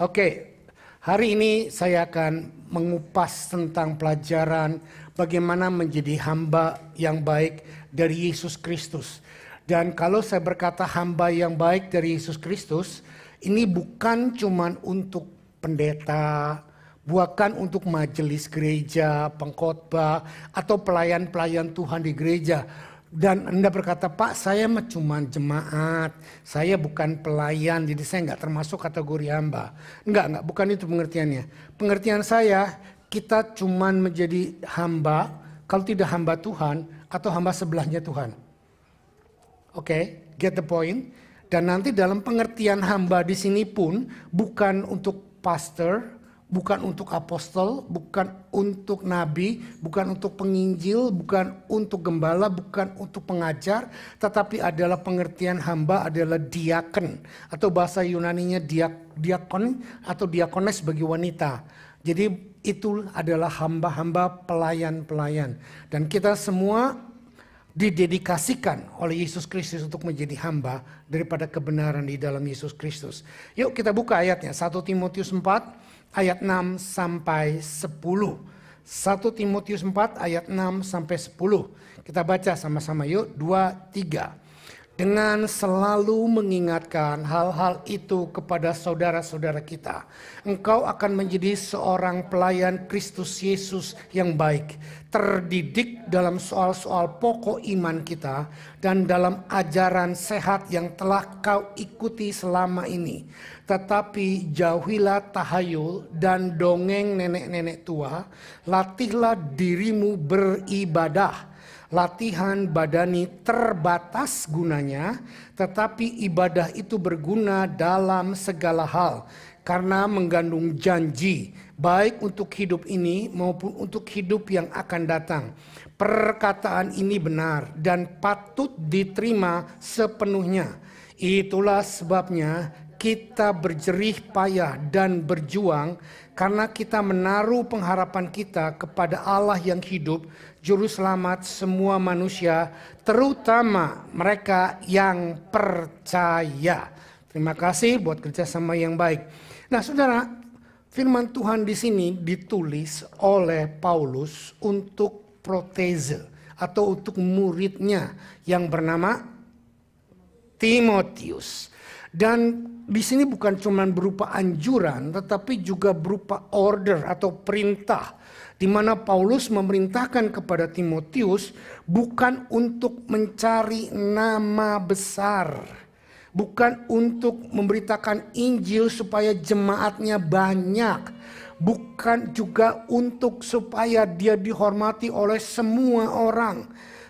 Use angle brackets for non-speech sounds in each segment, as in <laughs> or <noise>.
Oke, hari ini saya akan mengupas tentang pelajaran bagaimana menjadi hamba yang baik dari Yesus Kristus. Dan kalau saya berkata hamba yang baik dari Yesus Kristus, ini bukan cuman untuk pendeta, bukan untuk majelis gereja, pengkhotbah atau pelayan-pelayan Tuhan di gereja, dan Anda berkata, Pak saya cuma jemaat, saya bukan pelayan, jadi saya nggak termasuk kategori hamba. Enggak, enggak, bukan itu pengertiannya. Pengertian saya, kita cuma menjadi hamba, kalau tidak hamba Tuhan, atau hamba sebelahnya Tuhan. Oke, okay, get the point. Dan nanti dalam pengertian hamba di sini pun bukan untuk pastor, bukan untuk apostol, bukan untuk nabi, bukan untuk penginjil, bukan untuk gembala, bukan untuk pengajar, tetapi adalah pengertian hamba adalah diaken atau bahasa Yunaninya diak, diakon atau diakones bagi wanita. Jadi itu adalah hamba-hamba pelayan-pelayan dan kita semua didedikasikan oleh Yesus Kristus untuk menjadi hamba daripada kebenaran di dalam Yesus Kristus. Yuk kita buka ayatnya 1 Timotius 4 ayat 6 sampai 10. 1 Timotius 4 ayat 6 sampai 10. Kita baca sama-sama yuk. 2 3. Dengan selalu mengingatkan hal-hal itu kepada saudara-saudara kita, engkau akan menjadi seorang pelayan Kristus Yesus yang baik, terdidik dalam soal-soal pokok iman kita dan dalam ajaran sehat yang telah kau ikuti selama ini tetapi jauhilah tahayul dan dongeng nenek-nenek tua, latihlah dirimu beribadah. Latihan badani terbatas gunanya, tetapi ibadah itu berguna dalam segala hal karena mengandung janji baik untuk hidup ini maupun untuk hidup yang akan datang. Perkataan ini benar dan patut diterima sepenuhnya. Itulah sebabnya kita berjerih payah dan berjuang karena kita menaruh pengharapan kita kepada Allah yang hidup, juru selamat semua manusia, terutama mereka yang percaya. Terima kasih buat kerjasama yang baik. Nah, saudara, firman Tuhan di sini ditulis oleh Paulus untuk proteze atau untuk muridnya yang bernama Timotius. Dan di sini bukan cuma berupa anjuran, tetapi juga berupa order atau perintah, di mana Paulus memerintahkan kepada Timotius bukan untuk mencari nama besar, bukan untuk memberitakan Injil supaya jemaatnya banyak, bukan juga untuk supaya dia dihormati oleh semua orang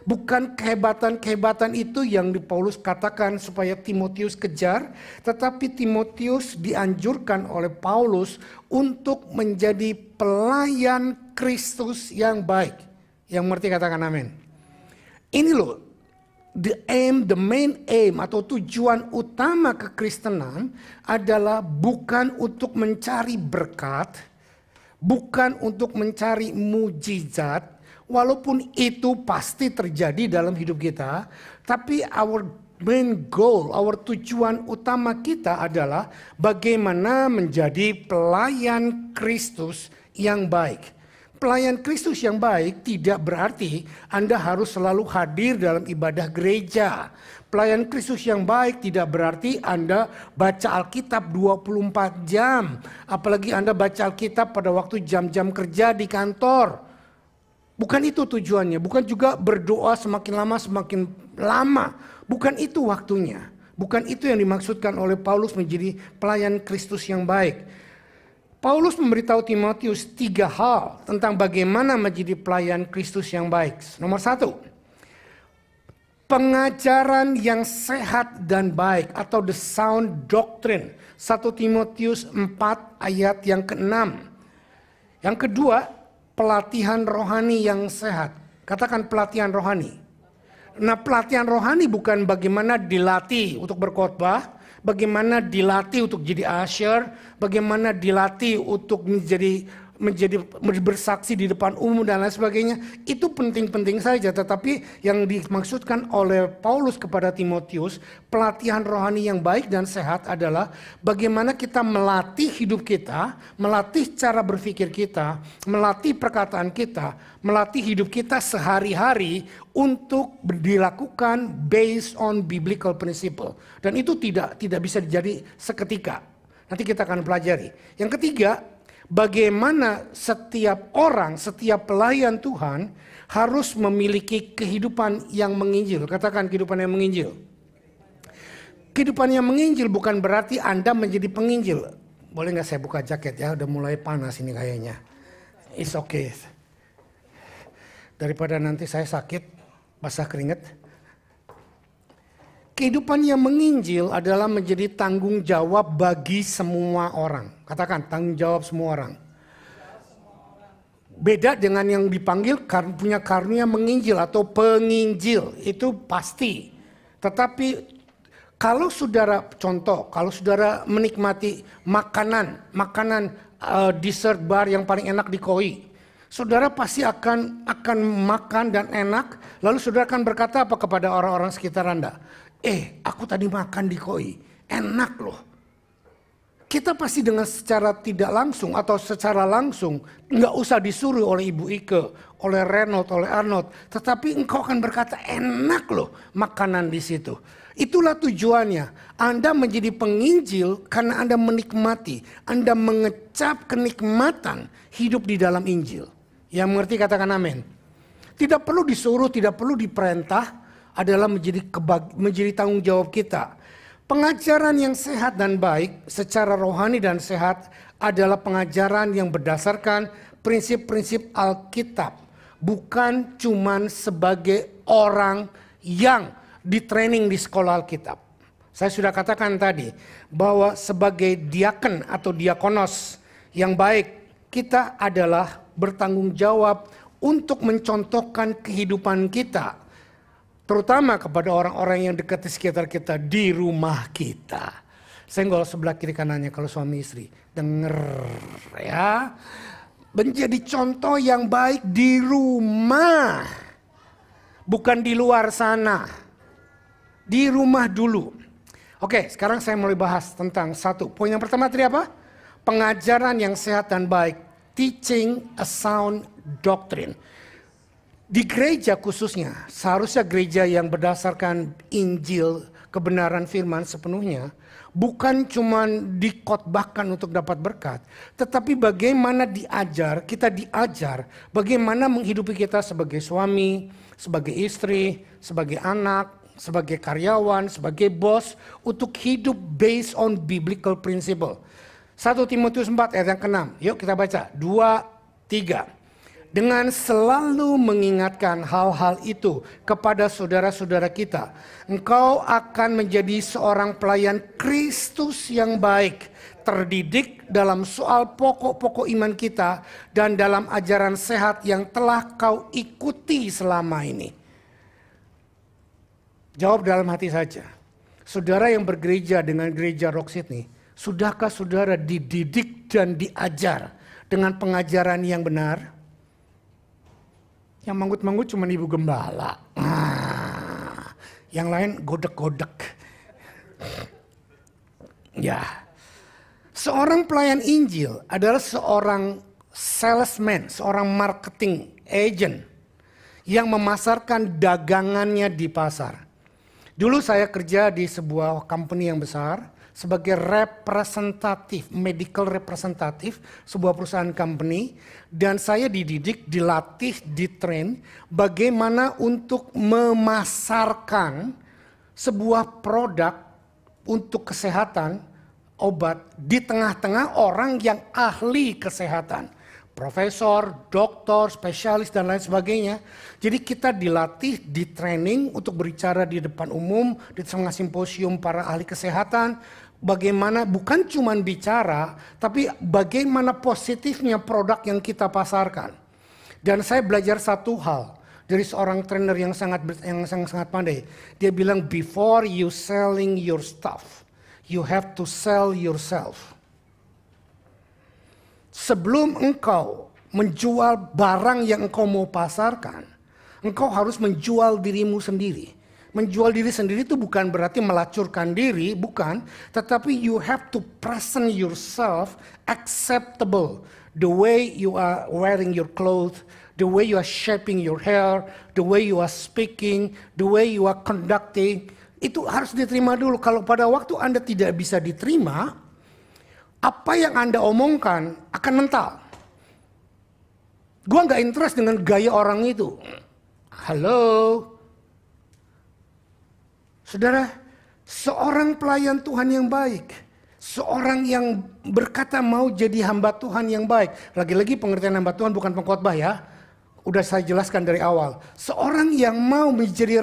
bukan kehebatan-kehebatan itu yang Paulus katakan supaya Timotius kejar, tetapi Timotius dianjurkan oleh Paulus untuk menjadi pelayan Kristus yang baik. Yang mengerti katakan amin. Ini loh the aim, the main aim atau tujuan utama kekristenan adalah bukan untuk mencari berkat, bukan untuk mencari mujizat, walaupun itu pasti terjadi dalam hidup kita, tapi our main goal, our tujuan utama kita adalah bagaimana menjadi pelayan Kristus yang baik. Pelayan Kristus yang baik tidak berarti Anda harus selalu hadir dalam ibadah gereja. Pelayan Kristus yang baik tidak berarti Anda baca Alkitab 24 jam. Apalagi Anda baca Alkitab pada waktu jam-jam kerja di kantor. Bukan itu tujuannya, bukan juga berdoa semakin lama semakin lama. Bukan itu waktunya. Bukan itu yang dimaksudkan oleh Paulus menjadi pelayan Kristus yang baik. Paulus memberitahu Timotius tiga hal tentang bagaimana menjadi pelayan Kristus yang baik. Nomor satu, pengajaran yang sehat dan baik atau the sound doctrine. 1 Timotius 4 ayat yang ke-6. Yang kedua, pelatihan rohani yang sehat. Katakan pelatihan rohani. Nah, pelatihan rohani bukan bagaimana dilatih untuk berkhotbah, bagaimana dilatih untuk jadi asyir, bagaimana dilatih untuk menjadi menjadi bersaksi di depan umum dan lain sebagainya itu penting-penting saja tetapi yang dimaksudkan oleh Paulus kepada Timotius pelatihan rohani yang baik dan sehat adalah bagaimana kita melatih hidup kita, melatih cara berpikir kita, melatih perkataan kita, melatih hidup kita sehari-hari untuk dilakukan based on biblical principle dan itu tidak tidak bisa jadi seketika. Nanti kita akan pelajari. Yang ketiga, bagaimana setiap orang, setiap pelayan Tuhan harus memiliki kehidupan yang menginjil. Katakan kehidupan yang menginjil. Kehidupan yang menginjil bukan berarti Anda menjadi penginjil. Boleh nggak saya buka jaket ya? Udah mulai panas ini kayaknya. It's okay. Daripada nanti saya sakit, basah keringet. Kehidupan yang menginjil adalah menjadi tanggung jawab bagi semua orang. Katakan tanggung jawab semua orang. Beda dengan yang dipanggil punya karunia menginjil atau penginjil, itu pasti. Tetapi kalau saudara contoh, kalau saudara menikmati makanan, makanan uh, dessert bar yang paling enak di Koi, saudara pasti akan akan makan dan enak, lalu saudara akan berkata apa kepada orang-orang sekitar Anda? eh aku tadi makan di koi, enak loh. Kita pasti dengan secara tidak langsung atau secara langsung nggak usah disuruh oleh Ibu Ike, oleh Renot, oleh Arnot, Tetapi engkau akan berkata enak loh makanan di situ. Itulah tujuannya. Anda menjadi penginjil karena Anda menikmati. Anda mengecap kenikmatan hidup di dalam Injil. Yang mengerti katakan amin. Tidak perlu disuruh, tidak perlu diperintah adalah menjadi kebag, menjadi tanggung jawab kita. Pengajaran yang sehat dan baik secara rohani dan sehat adalah pengajaran yang berdasarkan prinsip-prinsip Alkitab, bukan cuman sebagai orang yang ditraining di sekolah Alkitab. Saya sudah katakan tadi bahwa sebagai diaken atau diakonos yang baik, kita adalah bertanggung jawab untuk mencontohkan kehidupan kita Terutama kepada orang-orang yang dekat di sekitar kita, di rumah kita. Senggol sebelah kiri kanannya kalau suami istri. Denger ya. Menjadi contoh yang baik di rumah. Bukan di luar sana. Di rumah dulu. Oke, sekarang saya mulai bahas tentang satu. Poin yang pertama tadi apa? Pengajaran yang sehat dan baik. Teaching a sound doctrine di gereja khususnya, seharusnya gereja yang berdasarkan Injil, kebenaran firman sepenuhnya, bukan cuma dikotbahkan untuk dapat berkat, tetapi bagaimana diajar, kita diajar bagaimana menghidupi kita sebagai suami, sebagai istri, sebagai anak, sebagai karyawan, sebagai bos untuk hidup based on biblical principle. 1 Timotius 4 ayat yang ke-6. Yuk kita baca. 2 3 dengan selalu mengingatkan hal-hal itu kepada saudara-saudara kita, engkau akan menjadi seorang pelayan Kristus yang baik, terdidik dalam soal pokok-pokok iman kita dan dalam ajaran sehat yang telah kau ikuti selama ini. Jawab dalam hati saja. Saudara yang bergereja dengan gereja Rock Sydney, sudahkah saudara dididik dan diajar dengan pengajaran yang benar? Yang manggut-manggut cuma ibu gembala. Yang lain godek-godek. Ya. Seorang pelayan Injil adalah seorang salesman, seorang marketing agent yang memasarkan dagangannya di pasar. Dulu saya kerja di sebuah company yang besar, sebagai representatif, medical representatif sebuah perusahaan company dan saya dididik, dilatih, ditrain bagaimana untuk memasarkan sebuah produk untuk kesehatan obat di tengah-tengah orang yang ahli kesehatan profesor, dokter, spesialis dan lain sebagainya. Jadi kita dilatih, di training untuk berbicara di depan umum, di tengah simposium para ahli kesehatan, bagaimana bukan cuma bicara, tapi bagaimana positifnya produk yang kita pasarkan. Dan saya belajar satu hal dari seorang trainer yang sangat yang sangat, sangat pandai. Dia bilang before you selling your stuff, you have to sell yourself. Sebelum engkau menjual barang yang engkau mau pasarkan, engkau harus menjual dirimu sendiri menjual diri sendiri itu bukan berarti melacurkan diri, bukan, tetapi you have to present yourself acceptable. The way you are wearing your clothes, the way you are shaping your hair, the way you are speaking, the way you are conducting, itu harus diterima dulu. Kalau pada waktu Anda tidak bisa diterima, apa yang Anda omongkan akan mental. Gua nggak interest dengan gaya orang itu. Halo, Saudara, seorang pelayan Tuhan yang baik, seorang yang berkata mau jadi hamba Tuhan yang baik. Lagi-lagi pengertian hamba Tuhan bukan pengkhotbah ya. Udah saya jelaskan dari awal. Seorang yang mau menjadi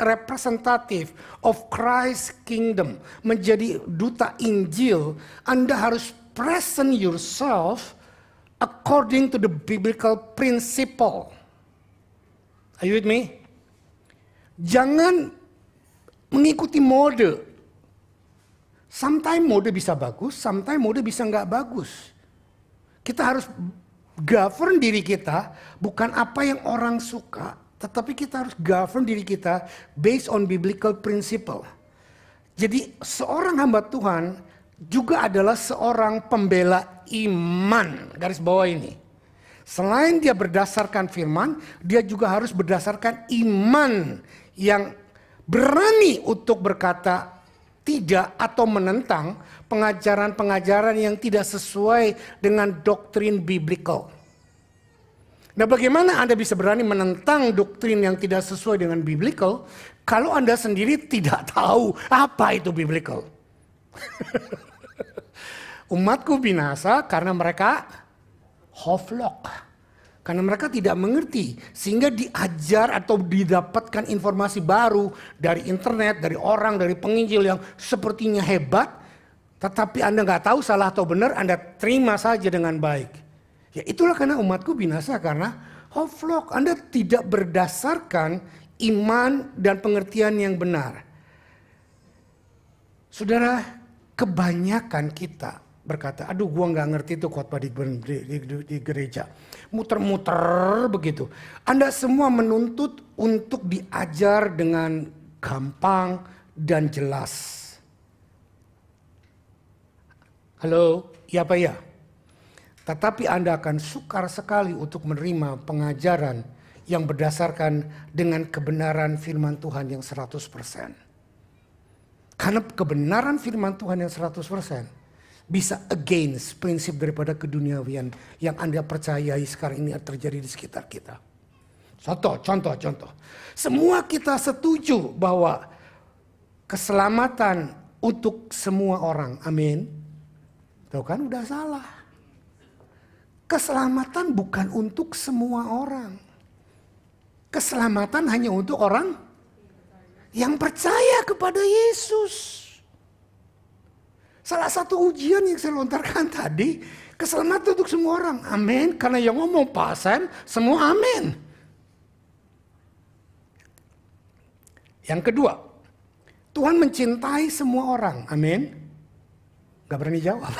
representatif of Christ kingdom, menjadi duta Injil, Anda harus present yourself according to the biblical principle. Are you with me? Jangan mengikuti mode. Sometimes mode bisa bagus, sometimes mode bisa nggak bagus. Kita harus govern diri kita bukan apa yang orang suka, tetapi kita harus govern diri kita based on biblical principle. Jadi seorang hamba Tuhan juga adalah seorang pembela iman, garis bawah ini. Selain dia berdasarkan firman, dia juga harus berdasarkan iman yang berani untuk berkata tidak atau menentang pengajaran-pengajaran yang tidak sesuai dengan doktrin biblical. Nah, bagaimana Anda bisa berani menentang doktrin yang tidak sesuai dengan biblical kalau Anda sendiri tidak <laughs> tahu apa itu biblical? <laughs> Umatku binasa karena mereka hoflok. Karena mereka tidak mengerti, sehingga diajar atau didapatkan informasi baru dari internet, dari orang, dari penginjil yang sepertinya hebat, tetapi Anda nggak tahu salah atau benar, Anda terima saja dengan baik. Ya itulah karena umatku binasa karena hoflok. Anda tidak berdasarkan iman dan pengertian yang benar. Saudara, kebanyakan kita berkata, aduh gua nggak ngerti itu khotbah di, di, di, di gereja. Muter-muter begitu. Anda semua menuntut untuk diajar dengan gampang dan jelas. Halo, ya apa ya? Tetapi Anda akan sukar sekali untuk menerima pengajaran yang berdasarkan dengan kebenaran firman Tuhan yang 100%. Karena kebenaran firman Tuhan yang 100% bisa against prinsip daripada keduniawian yang Anda percayai sekarang ini terjadi di sekitar kita. Contoh, contoh, contoh. Semua kita setuju bahwa keselamatan untuk semua orang. Amin. Tahu kan udah salah. Keselamatan bukan untuk semua orang. Keselamatan hanya untuk orang yang percaya kepada Yesus. Salah satu ujian yang saya lontarkan <laughs> tadi, keselamatan untuk semua orang. Amin. Karena yang ngomong pasan, semua amin. Yang kedua, Tuhan mencintai semua orang. Amin. Gak berani jawab.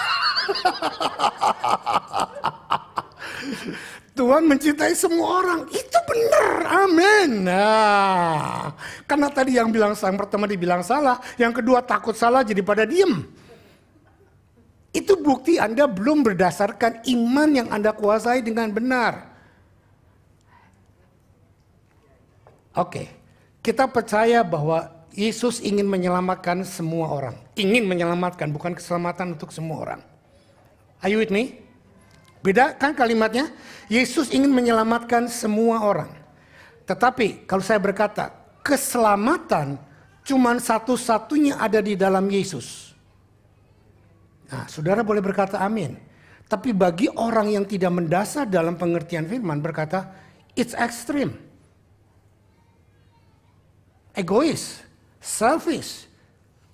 <laughs> Tuhan mencintai semua orang. Itu benar. Amin. Nah, karena tadi yang bilang yang pertama dibilang salah, yang kedua takut salah jadi pada diem. Itu bukti Anda belum berdasarkan iman yang Anda kuasai dengan benar. Oke, kita percaya bahwa Yesus ingin menyelamatkan semua orang. Ingin menyelamatkan, bukan keselamatan untuk semua orang. Ayo with me? Beda kan kalimatnya? Yesus ingin menyelamatkan semua orang. Tetapi kalau saya berkata, keselamatan cuma satu-satunya ada di dalam Yesus. Nah, saudara boleh berkata amin. Tapi bagi orang yang tidak mendasar dalam pengertian firman berkata, it's extreme. Egois, selfish.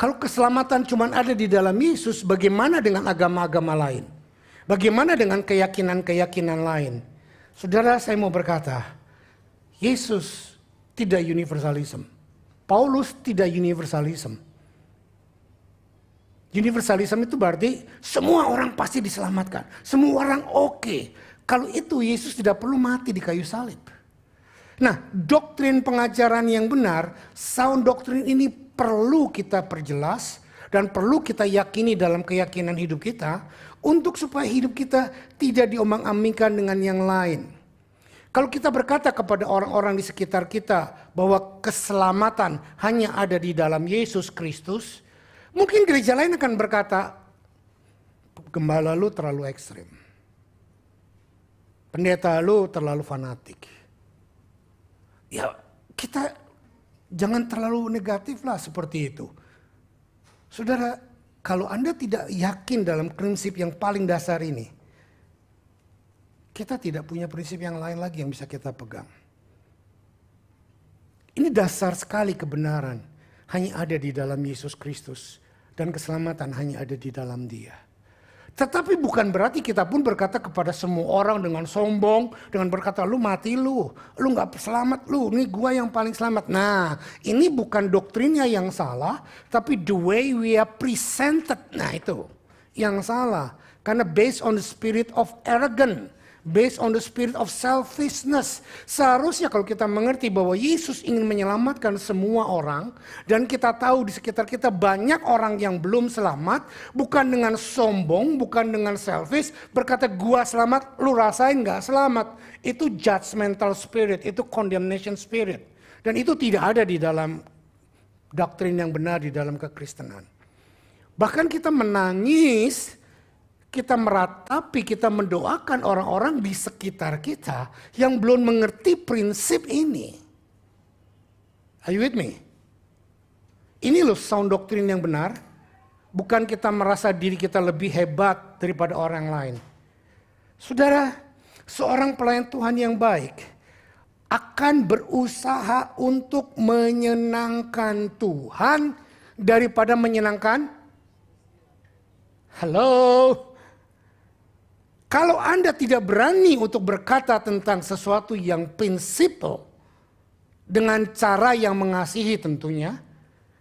Kalau keselamatan cuma ada di dalam Yesus, bagaimana dengan agama-agama lain? Bagaimana dengan keyakinan-keyakinan lain? Saudara, saya mau berkata, Yesus tidak universalism. Paulus tidak universalism. Universalism itu berarti semua orang pasti diselamatkan. Semua orang oke. Okay. Kalau itu Yesus tidak perlu mati di kayu salib. Nah, doktrin pengajaran yang benar, sound doktrin ini perlu kita perjelas dan perlu kita yakini dalam keyakinan hidup kita untuk supaya hidup kita tidak diombang-ambingkan dengan yang lain. Kalau kita berkata kepada orang-orang di sekitar kita bahwa keselamatan hanya ada di dalam Yesus Kristus, Mungkin gereja lain akan berkata, gembala lu terlalu ekstrim. Pendeta lu terlalu fanatik. Ya kita jangan terlalu negatif lah seperti itu. Saudara, kalau Anda tidak yakin dalam prinsip yang paling dasar ini, kita tidak punya prinsip yang lain lagi yang bisa kita pegang. Ini dasar sekali kebenaran. Hanya ada di dalam Yesus Kristus dan keselamatan hanya ada di dalam Dia. Tetapi bukan berarti kita pun berkata kepada semua orang dengan sombong, dengan berkata lu mati lu, lu nggak selamat lu, ini gua yang paling selamat. Nah, ini bukan doktrinnya yang salah, tapi the way we are presented. Nah itu yang salah. Karena based on the spirit of arrogance based on the spirit of selfishness. Seharusnya kalau kita mengerti bahwa Yesus ingin menyelamatkan semua orang dan kita tahu di sekitar kita banyak orang yang belum selamat, bukan dengan sombong, bukan dengan selfish, berkata gua selamat, lu rasain nggak selamat. Itu judgmental spirit, itu condemnation spirit. Dan itu tidak ada di dalam doktrin yang benar di dalam kekristenan. Bahkan kita menangis kita meratapi, kita mendoakan orang-orang di sekitar kita yang belum mengerti prinsip ini. Are you with me? Ini loh sound doktrin yang benar. Bukan kita merasa diri kita lebih hebat daripada orang lain. Saudara, seorang pelayan Tuhan yang baik akan berusaha untuk menyenangkan Tuhan daripada menyenangkan Halo, kalau Anda tidak berani untuk berkata tentang sesuatu yang prinsipal dengan cara yang mengasihi tentunya,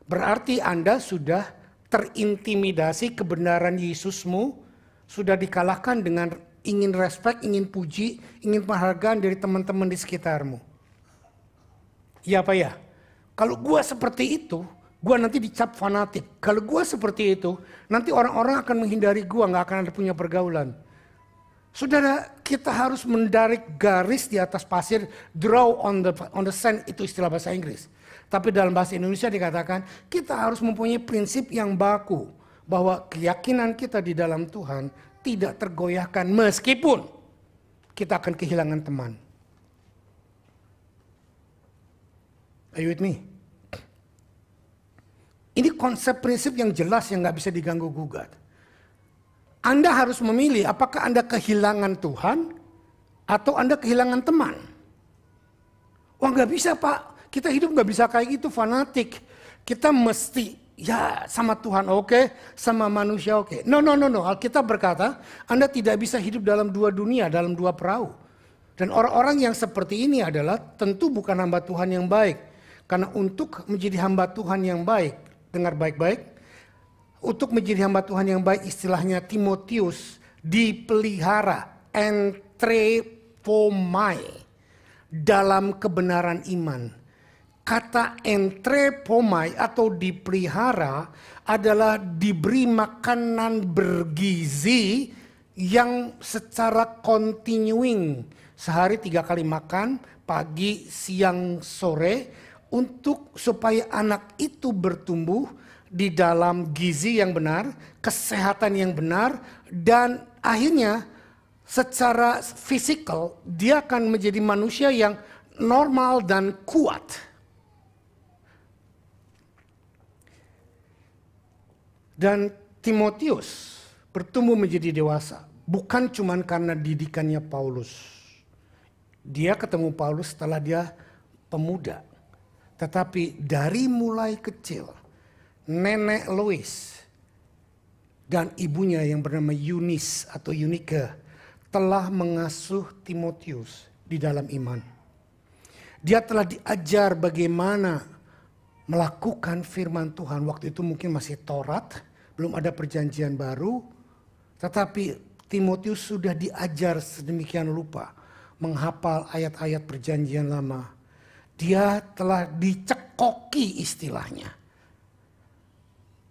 berarti Anda sudah terintimidasi kebenaran Yesusmu, sudah dikalahkan dengan ingin respect, ingin puji, ingin penghargaan dari teman-teman di sekitarmu. Ya apa ya? Kalau gua seperti itu, gua nanti dicap fanatik. Kalau gua seperti itu, nanti orang-orang akan menghindari gua, nggak akan ada punya pergaulan. Saudara, kita harus mendarik garis di atas pasir, draw on the on the sand itu istilah bahasa Inggris. Tapi dalam bahasa Indonesia dikatakan kita harus mempunyai prinsip yang baku bahwa keyakinan kita di dalam Tuhan tidak tergoyahkan meskipun kita akan kehilangan teman. Are you with me? Ini konsep prinsip yang jelas yang nggak bisa diganggu gugat. Anda harus memilih apakah Anda kehilangan Tuhan atau Anda kehilangan teman. Wah nggak bisa Pak, kita hidup nggak bisa kayak gitu fanatik. Kita mesti ya sama Tuhan oke, okay, sama manusia oke. Okay. No, no, no, no. Alkitab berkata, Anda tidak bisa hidup dalam dua dunia, dalam dua perahu. Dan orang-orang yang seperti ini adalah tentu bukan hamba Tuhan yang baik. Karena untuk menjadi hamba Tuhan yang baik, dengar baik-baik, untuk menjadi hamba Tuhan yang baik istilahnya Timotius dipelihara entrepomai dalam kebenaran iman. Kata entrepomai atau dipelihara adalah diberi makanan bergizi yang secara continuing sehari tiga kali makan pagi, siang, sore untuk supaya anak itu bertumbuh di dalam gizi yang benar, kesehatan yang benar, dan akhirnya secara fisikal dia akan menjadi manusia yang normal dan kuat. Dan Timotius bertumbuh menjadi dewasa, bukan cuma karena didikannya Paulus. Dia ketemu Paulus setelah dia pemuda. Tetapi dari mulai kecil, nenek Louis dan ibunya yang bernama Yunis atau Yunike telah mengasuh Timotius di dalam iman. Dia telah diajar bagaimana melakukan firman Tuhan. Waktu itu mungkin masih Torat, belum ada perjanjian baru. Tetapi Timotius sudah diajar sedemikian lupa menghafal ayat-ayat perjanjian lama. Dia telah dicekoki istilahnya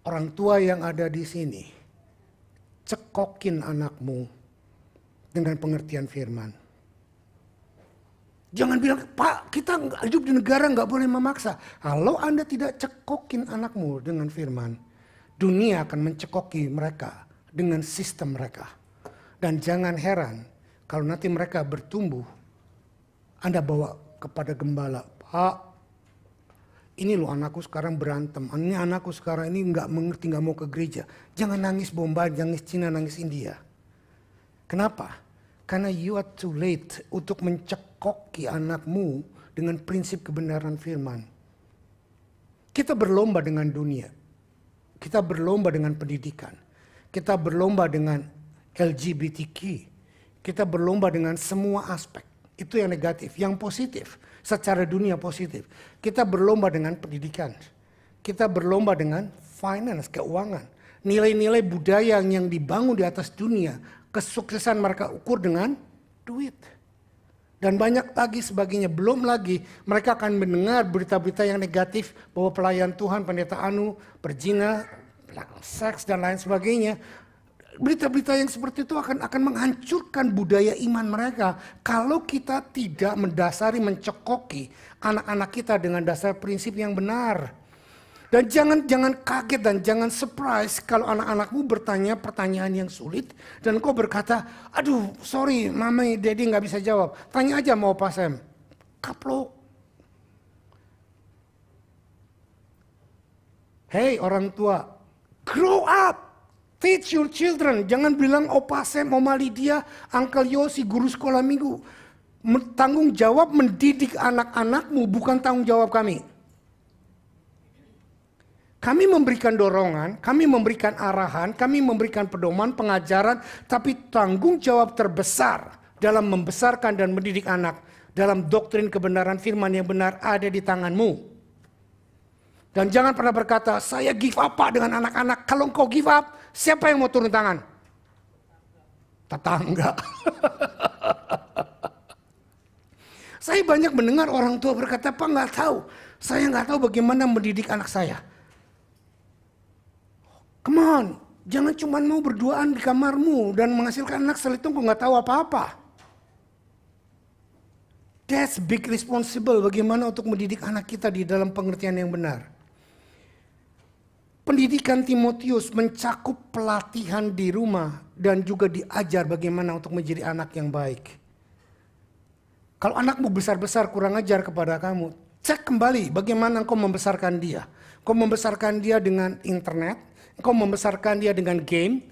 orang tua yang ada di sini, cekokin anakmu dengan pengertian firman. Jangan bilang, Pak kita hidup di negara nggak boleh memaksa. Kalau Anda tidak cekokin anakmu dengan firman, dunia akan mencekoki mereka dengan sistem mereka. Dan jangan heran kalau nanti mereka bertumbuh, Anda bawa kepada gembala, Pak ini loh anakku sekarang berantem, ini anakku sekarang ini nggak mengerti, nggak mau ke gereja. Jangan nangis Bombay, nangis Cina, nangis India. Kenapa? Karena you are too late untuk mencekoki anakmu dengan prinsip kebenaran firman. Kita berlomba dengan dunia. Kita berlomba dengan pendidikan. Kita berlomba dengan LGBTQ. Kita berlomba dengan semua aspek. Itu yang negatif. Yang positif, secara dunia positif. Kita berlomba dengan pendidikan. Kita berlomba dengan finance, keuangan. Nilai-nilai budaya yang dibangun di atas dunia, kesuksesan mereka ukur dengan duit. Dan banyak lagi sebagainya. Belum lagi mereka akan mendengar berita-berita yang negatif bahwa pelayan Tuhan, pendeta Anu, berjina, seks dan lain sebagainya berita-berita yang seperti itu akan akan menghancurkan budaya iman mereka kalau kita tidak mendasari mencekoki anak-anak kita dengan dasar prinsip yang benar. Dan jangan jangan kaget dan jangan surprise kalau anak-anakmu bertanya pertanyaan yang sulit dan kau berkata, aduh sorry mami daddy nggak bisa jawab. Tanya aja mau Sam. Kaplo. hey orang tua, grow up. Teach your children. Jangan bilang opa oh, Sam, mama Lydia, Uncle Yosi, guru sekolah minggu. Tanggung jawab mendidik anak-anakmu bukan tanggung jawab kami. Kami memberikan dorongan, kami memberikan arahan, kami memberikan pedoman, pengajaran, tapi tanggung jawab terbesar dalam membesarkan dan mendidik anak dalam doktrin kebenaran firman yang benar ada di tanganmu. Dan jangan pernah berkata, saya give up pak dengan anak-anak. Kalau engkau give up, siapa yang mau turun tangan? Tetangga. <laughs> saya banyak mendengar orang tua berkata, Pak nggak tahu, saya nggak tahu bagaimana mendidik anak saya. Come on, jangan cuma mau berduaan di kamarmu dan menghasilkan anak selitung. selitungku nggak tahu apa-apa. That's big responsible bagaimana untuk mendidik anak kita di dalam pengertian yang benar. Pendidikan Timotius mencakup pelatihan di rumah dan juga diajar bagaimana untuk menjadi anak yang baik. Kalau anakmu besar-besar kurang ajar kepada kamu, cek kembali bagaimana engkau membesarkan dia. Kau membesarkan dia dengan internet, engkau membesarkan dia dengan game,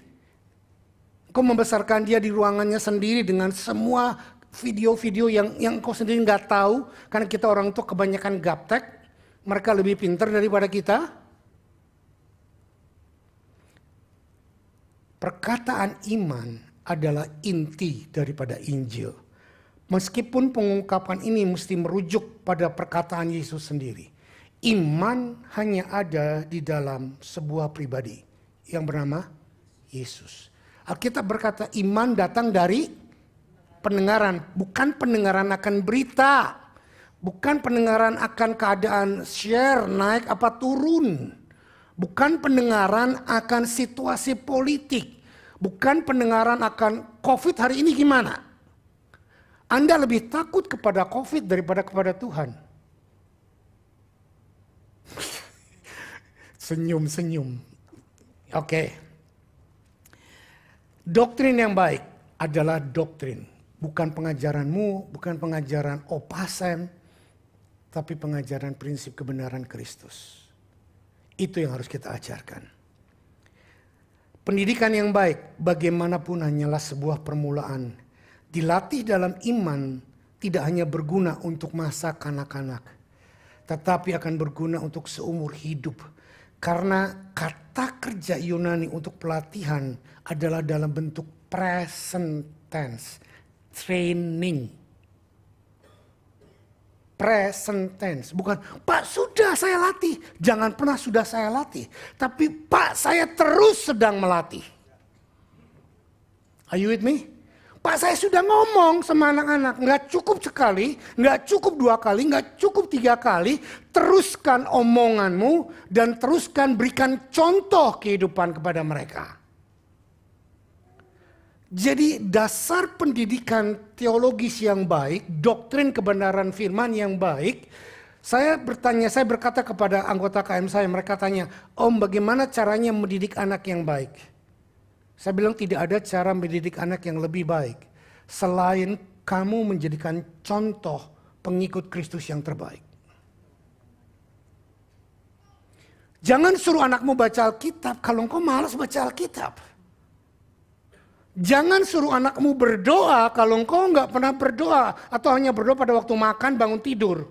engkau membesarkan dia di ruangannya sendiri dengan semua video-video yang yang engkau sendiri nggak tahu karena kita orang tua kebanyakan gaptek, mereka lebih pintar daripada kita Perkataan iman adalah inti daripada Injil. Meskipun pengungkapan ini mesti merujuk pada perkataan Yesus sendiri. Iman hanya ada di dalam sebuah pribadi yang bernama Yesus. Alkitab berkata iman datang dari pendengaran, bukan pendengaran akan berita, bukan pendengaran akan keadaan share naik apa turun bukan pendengaran akan situasi politik, bukan pendengaran akan COVID hari ini gimana. Anda lebih takut kepada COVID daripada kepada Tuhan. Senyum-senyum. <laughs> Oke. Okay. Doktrin yang baik adalah doktrin. Bukan pengajaranmu, bukan pengajaran opasan, tapi pengajaran prinsip kebenaran Kristus. Itu yang harus kita ajarkan. Pendidikan yang baik bagaimanapun hanyalah sebuah permulaan. Dilatih dalam iman tidak hanya berguna untuk masa kanak-kanak, tetapi akan berguna untuk seumur hidup. Karena kata kerja Yunani untuk pelatihan adalah dalam bentuk present tense, training present tense. Bukan, Pak sudah saya latih. Jangan pernah sudah saya latih. Tapi Pak saya terus sedang melatih. Are you with me? Pak saya sudah ngomong sama anak-anak. Nggak cukup sekali, nggak cukup dua kali, nggak cukup tiga kali. Teruskan omonganmu dan teruskan berikan contoh kehidupan kepada mereka. Jadi dasar pendidikan teologis yang baik, doktrin kebenaran firman yang baik, saya bertanya, saya berkata kepada anggota KM saya, mereka tanya, Om bagaimana caranya mendidik anak yang baik? Saya bilang tidak ada cara mendidik anak yang lebih baik. Selain kamu menjadikan contoh pengikut Kristus yang terbaik. Jangan suruh anakmu baca Alkitab kalau engkau malas baca Alkitab. Jangan suruh anakmu berdoa kalau engkau nggak pernah berdoa atau hanya berdoa pada waktu makan, bangun tidur.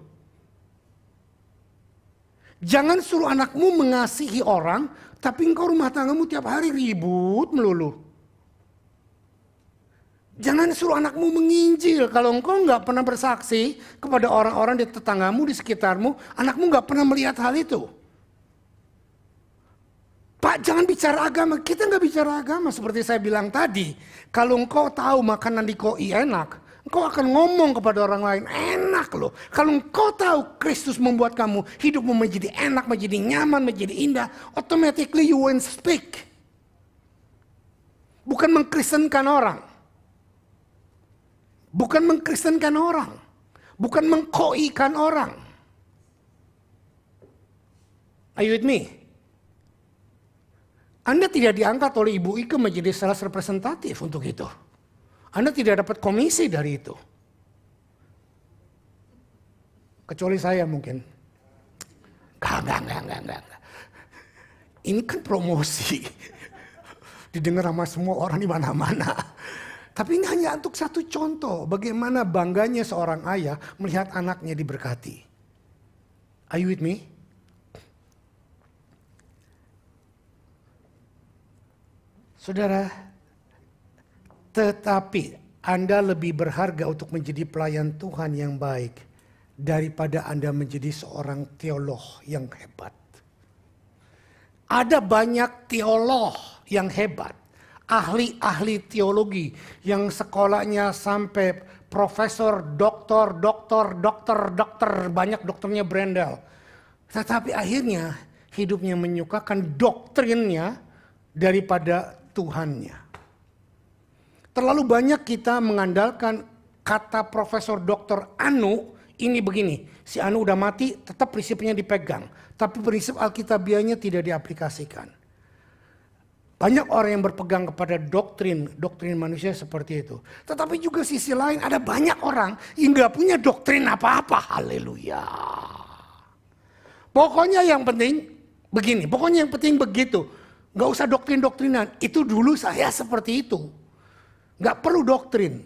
Jangan suruh anakmu mengasihi orang, tapi engkau rumah tanggamu tiap hari ribut melulu. Jangan suruh anakmu menginjil kalau engkau nggak pernah bersaksi kepada orang-orang di tetanggamu, di sekitarmu, anakmu nggak pernah melihat hal itu. Pak jangan bicara agama, kita nggak bicara agama seperti saya bilang tadi. Kalau engkau tahu makanan di koi enak, engkau akan ngomong kepada orang lain, enak loh. Kalau engkau tahu Kristus membuat kamu hidupmu menjadi enak, menjadi nyaman, menjadi indah, automatically you won't speak. Bukan mengkristenkan orang. Bukan mengkristenkan orang. Bukan mengkoikan orang. Are you with me? Anda tidak diangkat oleh Ibu Ike menjadi sales representatif untuk itu. Anda tidak dapat komisi dari itu. Kecuali saya mungkin. Enggak, enggak, enggak, enggak, enggak. Ini kan promosi. Didengar sama semua orang di mana-mana. Tapi ini hanya untuk satu contoh bagaimana bangganya seorang ayah melihat anaknya diberkati. Are you with me? Saudara, tetapi Anda lebih berharga untuk menjadi pelayan Tuhan yang baik daripada Anda menjadi seorang teolog yang hebat. Ada banyak teolog yang hebat, ahli-ahli teologi yang sekolahnya sampai profesor, doktor, doktor, dokter, dokter, banyak dokternya Brendel. Tetapi akhirnya hidupnya menyukakan doktrinnya daripada Tuhannya. Terlalu banyak kita mengandalkan kata Profesor Dr. Anu ini begini, si Anu udah mati tetap prinsipnya dipegang, tapi prinsip Alkitabianya tidak diaplikasikan. Banyak orang yang berpegang kepada doktrin, doktrin manusia seperti itu. Tetapi juga sisi lain ada banyak orang yang gak punya doktrin apa-apa. Haleluya. Pokoknya yang penting begini, pokoknya yang penting begitu. Gak usah doktrin-doktrinan. Itu dulu saya seperti itu. Gak perlu doktrin.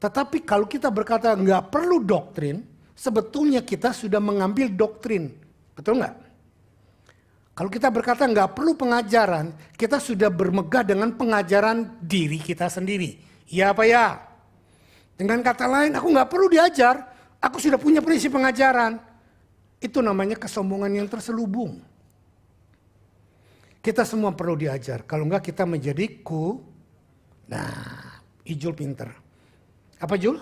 Tetapi kalau kita berkata gak perlu doktrin, sebetulnya kita sudah mengambil doktrin. Betul gak? Kalau kita berkata gak perlu pengajaran, kita sudah bermegah dengan pengajaran diri kita sendiri. Ya apa ya? Dengan kata lain, aku gak perlu diajar, aku sudah punya prinsip pengajaran. Itu namanya kesombongan yang terselubung. Kita semua perlu diajar. Kalau enggak kita menjadi ku. Nah, Ijul pinter. Apa Jul?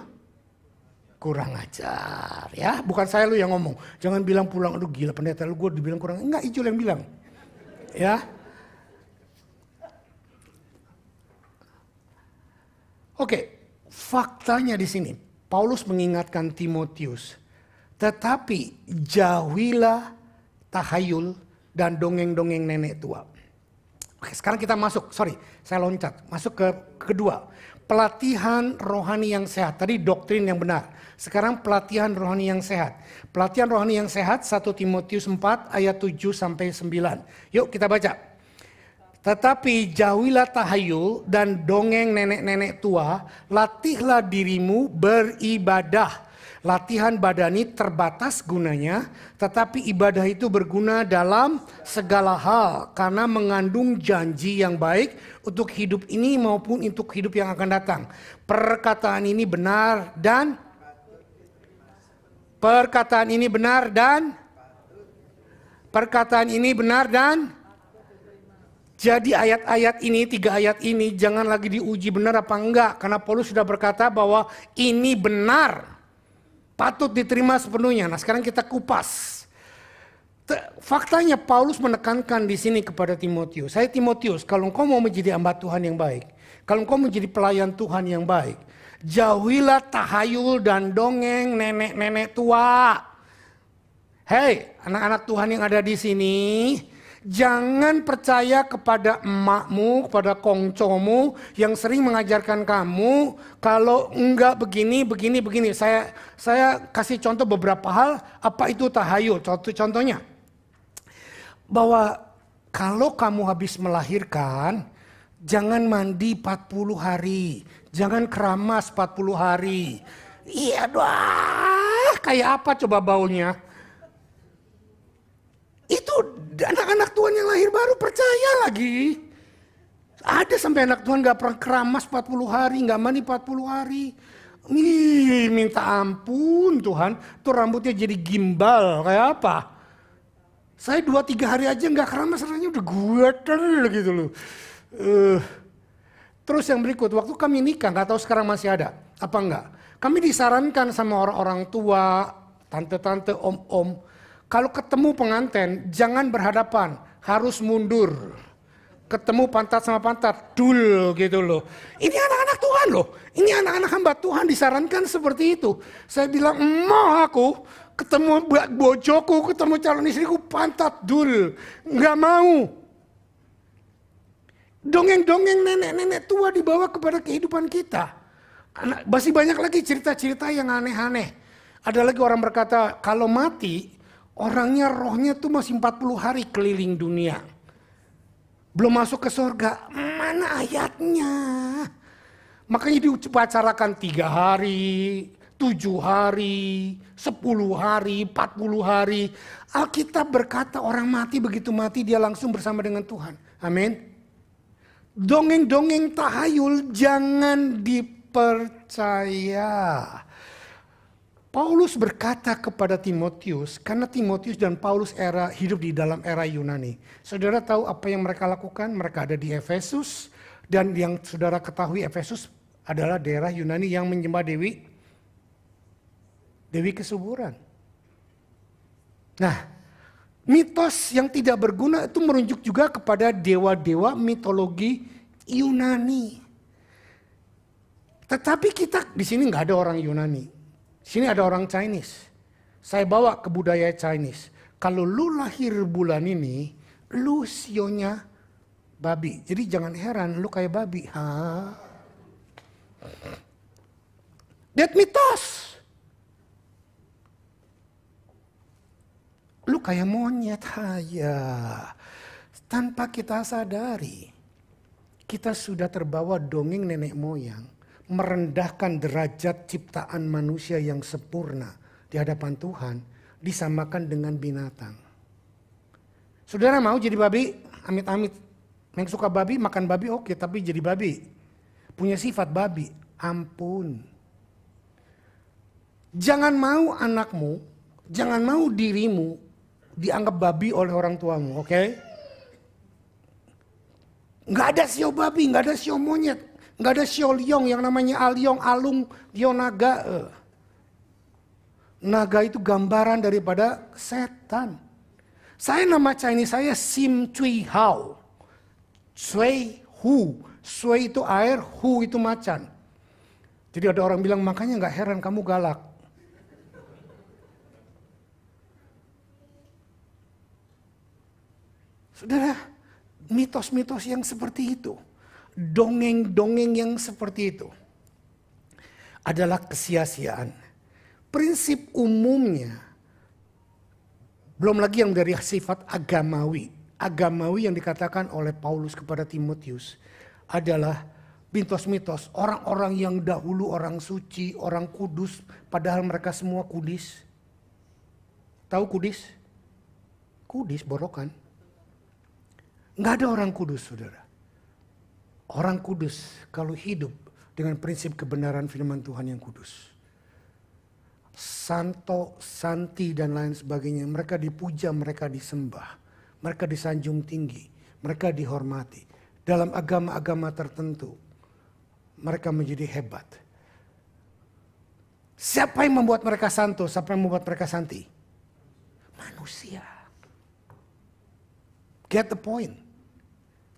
Kurang ajar ya. Bukan saya lu yang ngomong. Jangan bilang pulang, aduh gila pendeta lu gue dibilang kurang. Enggak Ijul yang bilang. Ya. Oke, faktanya di sini. Paulus mengingatkan Timotius. Tetapi jauhilah tahayul dan dongeng-dongeng nenek tua. Oke, sekarang kita masuk. Sorry, saya loncat. Masuk ke kedua. Pelatihan rohani yang sehat. Tadi doktrin yang benar. Sekarang pelatihan rohani yang sehat. Pelatihan rohani yang sehat 1 Timotius 4 ayat 7 sampai 9. Yuk kita baca. Tetapi jauhilah tahayul dan dongeng nenek-nenek tua, latihlah dirimu beribadah Latihan badani terbatas gunanya, tetapi ibadah itu berguna dalam segala hal karena mengandung janji yang baik untuk hidup ini maupun untuk hidup yang akan datang. Perkataan ini benar dan perkataan ini benar dan perkataan ini benar dan jadi ayat-ayat ini, tiga ayat ini jangan lagi diuji benar apa enggak. Karena Paulus sudah berkata bahwa ini benar patut diterima sepenuhnya. Nah, sekarang kita kupas. Faktanya Paulus menekankan di sini kepada Timotius. Saya Timotius, kalau engkau mau menjadi hamba Tuhan yang baik, kalau engkau menjadi pelayan Tuhan yang baik, jauhilah tahayul dan dongeng nenek-nenek tua. Hei, anak-anak Tuhan yang ada di sini, Jangan percaya kepada emakmu, kepada kongcomu yang sering mengajarkan kamu kalau enggak begini, begini, begini. Saya saya kasih contoh beberapa hal apa itu tahayul. Contoh contohnya bahwa kalau kamu habis melahirkan, jangan mandi 40 hari, jangan keramas 40 hari. Iya doa, kayak apa coba baunya? Itu anak-anak Tuhan yang lahir baru percaya lagi. Ada sampai anak Tuhan gak pernah keramas 40 hari, gak mandi 40 hari. Ih, minta ampun Tuhan, tuh rambutnya jadi gimbal kayak apa? Saya dua tiga hari aja nggak keramas rasanya udah gueter gitu loh. Uh. Terus yang berikut, waktu kami nikah, nggak tahu sekarang masih ada apa nggak? Kami disarankan sama orang-orang tua, tante-tante, om-om, kalau ketemu pengantin, jangan berhadapan, harus mundur. Ketemu pantat sama pantat, dul gitu loh. Ini anak-anak Tuhan loh, ini anak-anak hamba Tuhan disarankan seperti itu. Saya bilang, mau aku ketemu bojoku, ketemu calon istriku, pantat dul. Nggak mau. Dongeng-dongeng nenek-nenek tua dibawa kepada kehidupan kita. Anak, masih banyak lagi cerita-cerita yang aneh-aneh. Ada lagi orang berkata, kalau mati, Orangnya rohnya tuh masih 40 hari keliling dunia. Belum masuk ke surga Mana ayatnya? Makanya diucapkan tiga hari, tujuh hari, sepuluh hari, empat puluh hari. Alkitab berkata orang mati begitu mati dia langsung bersama dengan Tuhan. Amin. Dongeng-dongeng tahayul jangan dipercaya. Paulus berkata kepada Timotius, karena Timotius dan Paulus era hidup di dalam era Yunani. Saudara tahu apa yang mereka lakukan? Mereka ada di Efesus dan yang saudara ketahui Efesus adalah daerah Yunani yang menyembah dewi dewi kesuburan. Nah, mitos yang tidak berguna itu merunjuk juga kepada dewa-dewa mitologi Yunani. Tetapi kita di sini nggak ada orang Yunani sini ada orang Chinese. Saya bawa ke budaya Chinese. Kalau lu lahir bulan ini, lu sionya babi. Jadi jangan heran lu kayak babi. Ha. That mitos. Lu kayak monyet haya. Tanpa kita sadari, kita sudah terbawa dongeng nenek moyang merendahkan derajat ciptaan manusia yang sempurna di hadapan Tuhan disamakan dengan binatang. Saudara mau jadi babi? Amit-amit. Yang suka babi, makan babi oke, tapi jadi babi. Punya sifat babi, ampun. Jangan mau anakmu, jangan mau dirimu dianggap babi oleh orang tuamu, oke? Okay? Nggak ada sio babi, nggak ada sio monyet. Nggak ada Xiaoliong yang namanya Aliong, ah Alung, ah Dionaga. Naga itu gambaran daripada setan. Saya nama Chinese saya Sim Cui Hao. Sui Hu. Sui itu air, Hu itu macan. Jadi ada orang bilang makanya nggak heran kamu galak. Saudara, mitos-mitos yang seperti itu dongeng-dongeng yang seperti itu adalah kesia-siaan. Prinsip umumnya, belum lagi yang dari sifat agamawi. Agamawi yang dikatakan oleh Paulus kepada Timotius adalah mitos-mitos. Orang-orang yang dahulu orang suci, orang kudus, padahal mereka semua kudis. Tahu kudis? Kudis, borokan. Nggak ada orang kudus, saudara. Orang kudus kalau hidup dengan prinsip kebenaran firman Tuhan yang kudus. Santo, Santi dan lain sebagainya. Mereka dipuja, mereka disembah. Mereka disanjung tinggi. Mereka dihormati. Dalam agama-agama tertentu. Mereka menjadi hebat. Siapa yang membuat mereka santo? Siapa yang membuat mereka santi? Manusia. Get the point.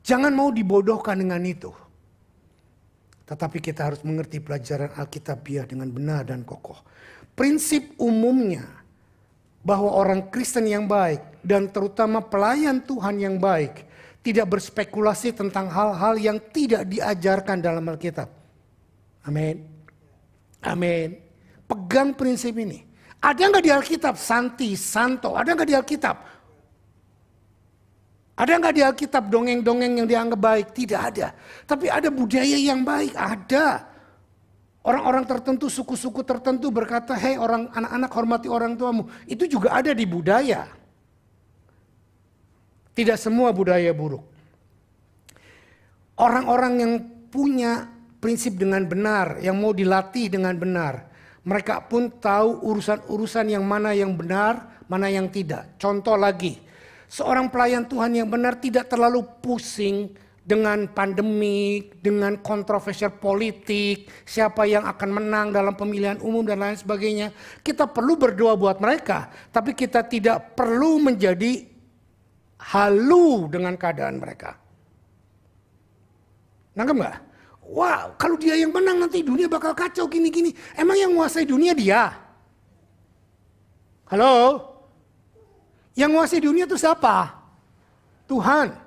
Jangan mau dibodohkan dengan itu. Tetapi kita harus mengerti pelajaran Alkitabiah dengan benar dan kokoh. Prinsip umumnya bahwa orang Kristen yang baik dan terutama pelayan Tuhan yang baik tidak berspekulasi tentang hal-hal yang tidak diajarkan dalam Alkitab. Amin. Amin. Pegang prinsip ini. Ada nggak di Alkitab Santi, Santo? Ada nggak di Alkitab ada nggak di Alkitab dongeng-dongeng yang dianggap baik? Tidak ada. Tapi ada budaya yang baik, ada. Orang-orang tertentu, suku-suku tertentu berkata, hei orang anak-anak hormati orang tuamu. Itu juga ada di budaya. Tidak semua budaya buruk. Orang-orang yang punya prinsip dengan benar, yang mau dilatih dengan benar. Mereka pun tahu urusan-urusan yang mana yang benar, mana yang tidak. Contoh lagi, seorang pelayan Tuhan yang benar tidak terlalu pusing dengan pandemi, dengan kontroversial politik, siapa yang akan menang dalam pemilihan umum dan lain sebagainya. Kita perlu berdoa buat mereka, tapi kita tidak perlu menjadi halu dengan keadaan mereka. Nangkep nggak? Wow, kalau dia yang menang nanti dunia bakal kacau gini-gini. Emang yang menguasai dunia dia? Halo? Yang menguasai dunia itu siapa? Tuhan.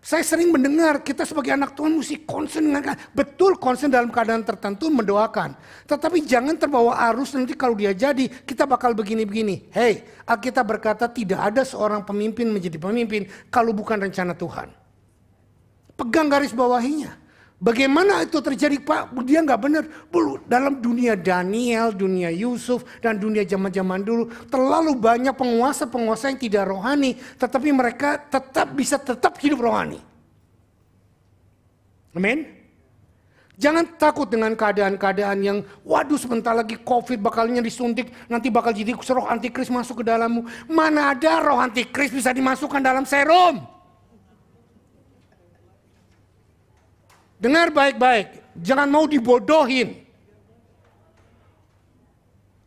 Saya sering mendengar kita sebagai anak Tuhan mesti konsen dengan betul konsen dalam keadaan tertentu mendoakan. Tetapi jangan terbawa arus nanti kalau dia jadi kita bakal begini-begini. Hei, kita berkata tidak ada seorang pemimpin menjadi pemimpin kalau bukan rencana Tuhan. Pegang garis bawahinya. Bagaimana itu terjadi Pak? Dia nggak benar. Dalam dunia Daniel, dunia Yusuf, dan dunia zaman-zaman dulu terlalu banyak penguasa-penguasa yang tidak rohani. Tetapi mereka tetap bisa tetap hidup rohani. Amin? Jangan takut dengan keadaan-keadaan yang waduh sebentar lagi covid bakalnya disuntik. Nanti bakal jadi roh antikris masuk ke dalammu. Mana ada roh antikris bisa dimasukkan dalam serum. Dengar baik-baik, jangan mau dibodohin.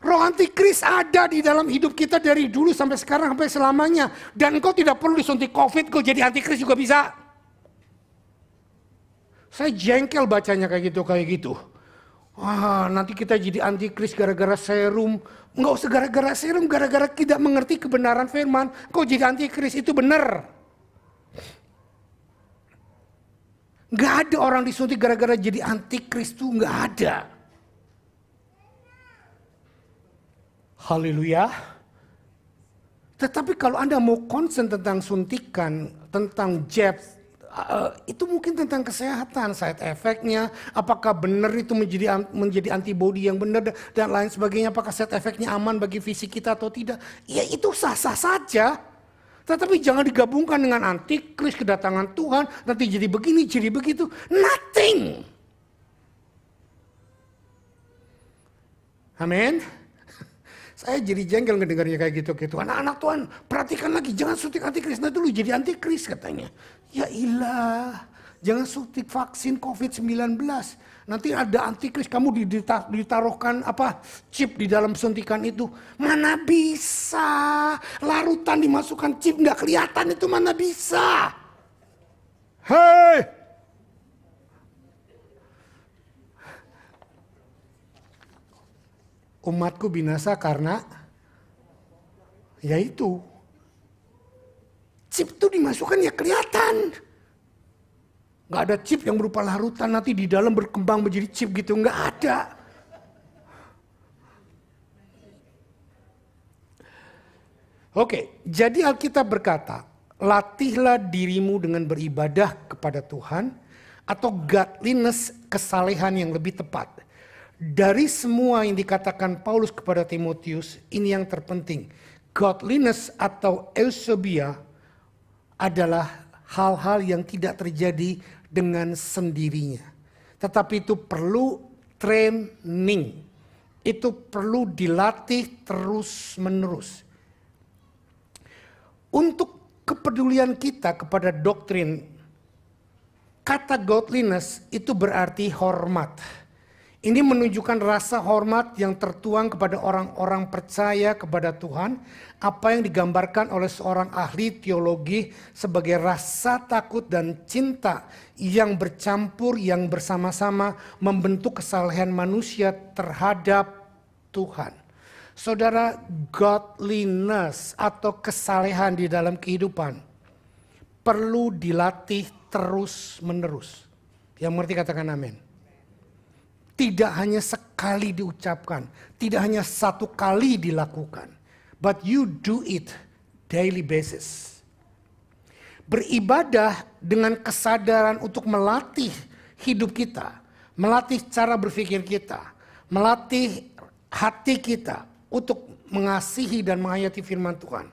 Roh antikris ada di dalam hidup kita dari dulu sampai sekarang sampai selamanya. Dan kau tidak perlu disuntik covid, kau jadi antikris juga bisa. Saya jengkel bacanya kayak gitu, kayak gitu. Wah, nanti kita jadi antikris gara-gara serum. Enggak usah gara-gara serum, gara-gara tidak mengerti kebenaran firman. Kau jadi antikris, itu benar. Nggak ada orang disuntik gara-gara jadi anti Kristus nggak ada. Haleluya. Tetapi kalau Anda mau concern tentang suntikan, tentang jab, eh, itu mungkin tentang kesehatan, side efeknya, apakah benar itu menjadi menjadi antibodi yang benar dan lain sebagainya, apakah side efeknya aman bagi fisik kita atau tidak. Ya itu sah-sah saja. Tetapi jangan digabungkan dengan antikris, kedatangan Tuhan, nanti jadi begini, jadi begitu. Nothing. Amin. <laughs> Saya jadi jengkel ngedengarnya kayak gitu-gitu. Anak-anak Tuhan, perhatikan lagi, jangan suntik antikris. Nanti lu jadi antikris katanya. Ya ilah. Jangan suntik vaksin COVID-19. Nanti ada antikris, kamu ditaruhkan apa chip di dalam suntikan itu. Mana bisa? Larutan dimasukkan chip nggak kelihatan itu mana bisa? Hei! Umatku binasa karena yaitu chip itu dimasukkan ya kelihatan. Nggak ada chip yang berupa larutan nanti di dalam berkembang menjadi chip gitu. Nggak ada. Oke, jadi Alkitab berkata, latihlah dirimu dengan beribadah kepada Tuhan atau godliness kesalehan yang lebih tepat. Dari semua yang dikatakan Paulus kepada Timotius, ini yang terpenting. Godliness atau eusebia adalah hal-hal yang tidak terjadi dengan sendirinya. Tetapi itu perlu training. Itu perlu dilatih terus-menerus. Untuk kepedulian kita kepada doktrin, kata godliness itu berarti hormat. Ini menunjukkan rasa hormat yang tertuang kepada orang-orang percaya kepada Tuhan, apa yang digambarkan oleh seorang ahli teologi sebagai rasa takut dan cinta yang bercampur yang bersama-sama membentuk kesalahan manusia terhadap Tuhan. Saudara, godliness atau kesalehan di dalam kehidupan perlu dilatih terus-menerus. Yang mengerti katakan amin. Tidak hanya sekali diucapkan, tidak hanya satu kali dilakukan, but you do it daily basis. Beribadah dengan kesadaran untuk melatih hidup kita, melatih cara berpikir kita, melatih hati kita untuk mengasihi dan menghayati firman Tuhan.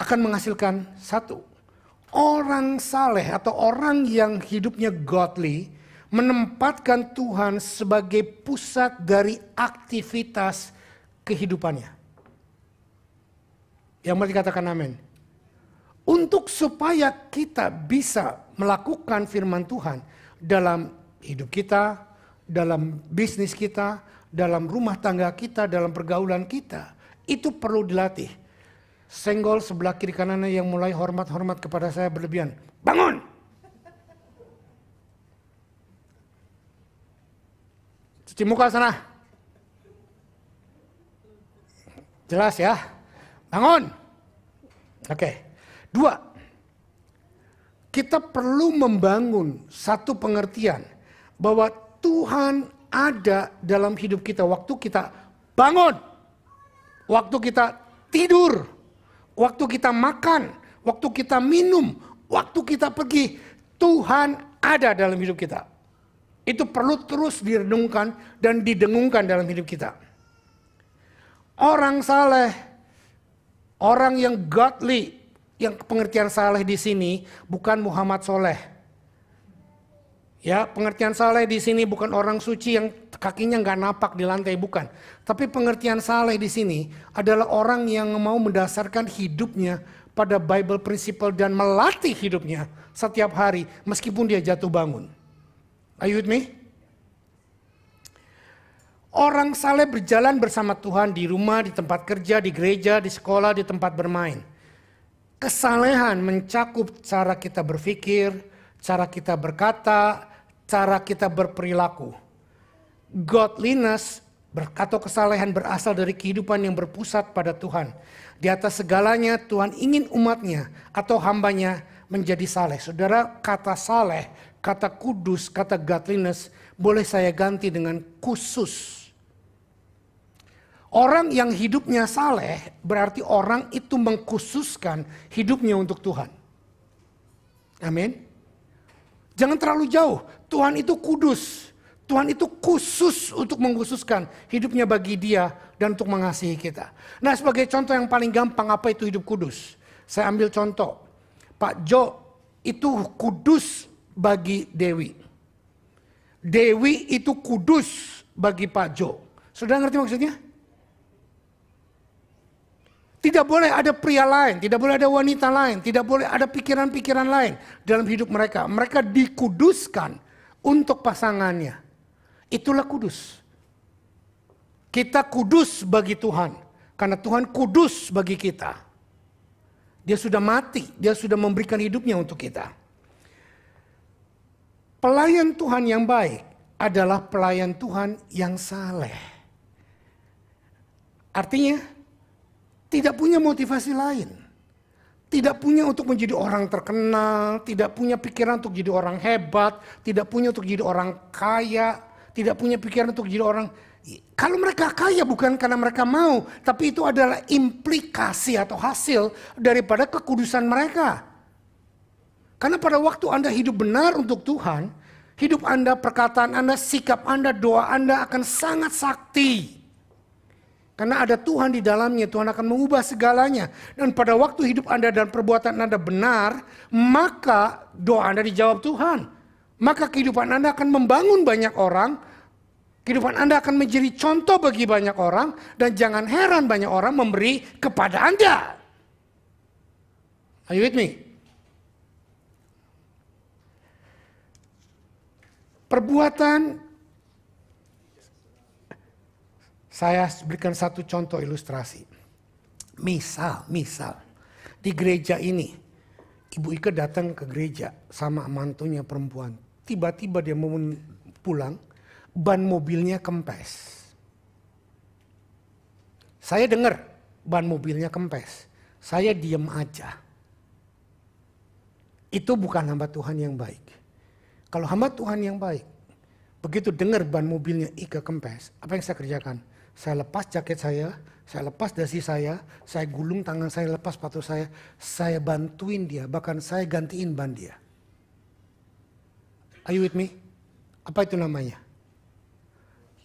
Akan menghasilkan satu, orang saleh atau orang yang hidupnya godly menempatkan Tuhan sebagai pusat dari aktivitas kehidupannya. Yang mau dikatakan amin. Untuk supaya kita bisa melakukan firman Tuhan dalam hidup kita, dalam bisnis kita, dalam rumah tangga kita, dalam pergaulan kita, itu perlu dilatih. Senggol sebelah kiri kanannya yang mulai hormat-hormat kepada saya berlebihan. Bangun! Cuci muka sana. Jelas ya? Bangun. Oke. Okay. Dua. Kita perlu membangun satu pengertian bahwa Tuhan ada dalam hidup kita waktu kita bangun, waktu kita tidur, waktu kita makan, waktu kita minum, waktu kita pergi, Tuhan ada dalam hidup kita itu perlu terus direnungkan dan didengungkan dalam hidup kita. Orang saleh, orang yang godly, yang pengertian saleh di sini bukan Muhammad Soleh. Ya, pengertian saleh di sini bukan orang suci yang kakinya nggak napak di lantai, bukan. Tapi pengertian saleh di sini adalah orang yang mau mendasarkan hidupnya pada Bible principle dan melatih hidupnya setiap hari meskipun dia jatuh bangun. Are you with me? Orang saleh berjalan bersama Tuhan di rumah, di tempat kerja, di gereja, di sekolah, di tempat bermain. Kesalehan mencakup cara kita berpikir, cara kita berkata, cara kita berperilaku. Godliness berkata kesalehan berasal dari kehidupan yang berpusat pada Tuhan. Di atas segalanya Tuhan ingin umatnya atau hambanya menjadi saleh. Saudara, kata saleh kata kudus, kata godliness boleh saya ganti dengan khusus. Orang yang hidupnya saleh berarti orang itu mengkhususkan hidupnya untuk Tuhan. Amin. Jangan terlalu jauh. Tuhan itu kudus. Tuhan itu khusus untuk mengkhususkan hidupnya bagi dia dan untuk mengasihi kita. Nah sebagai contoh yang paling gampang apa itu hidup kudus? Saya ambil contoh. Pak Jo itu kudus bagi Dewi. Dewi itu kudus bagi Pak Jo. Sudah ngerti maksudnya? Tidak boleh ada pria lain, tidak boleh ada wanita lain, tidak boleh ada pikiran-pikiran lain dalam hidup mereka. Mereka dikuduskan untuk pasangannya. Itulah kudus. Kita kudus bagi Tuhan karena Tuhan kudus bagi kita. Dia sudah mati, dia sudah memberikan hidupnya untuk kita. Pelayan Tuhan yang baik adalah pelayan Tuhan yang saleh. Artinya, tidak punya motivasi lain. Tidak punya untuk menjadi orang terkenal, tidak punya pikiran untuk jadi orang hebat, tidak punya untuk jadi orang kaya, tidak punya pikiran untuk jadi orang kalau mereka kaya bukan karena mereka mau, tapi itu adalah implikasi atau hasil daripada kekudusan mereka. Karena pada waktu Anda hidup benar untuk Tuhan, hidup Anda, perkataan Anda, sikap Anda, doa Anda akan sangat sakti. Karena ada Tuhan di dalamnya, Tuhan akan mengubah segalanya. Dan pada waktu hidup Anda dan perbuatan Anda benar, maka doa Anda dijawab Tuhan. Maka kehidupan Anda akan membangun banyak orang, Kehidupan Anda akan menjadi contoh bagi banyak orang dan jangan heran banyak orang memberi kepada Anda. Are you with me? Perbuatan saya berikan satu contoh ilustrasi. Misal, misal di gereja ini Ibu Ike datang ke gereja sama mantunya perempuan. Tiba-tiba dia mau pulang, ban mobilnya kempes. Saya dengar ban mobilnya kempes. Saya diam aja. Itu bukan hamba Tuhan yang baik. Kalau hamba Tuhan yang baik, begitu dengar ban mobilnya Ika kempes, apa yang saya kerjakan? Saya lepas jaket saya, saya lepas dasi saya, saya gulung tangan saya, lepas sepatu saya, saya bantuin dia, bahkan saya gantiin ban dia. Are you with me? Apa itu namanya?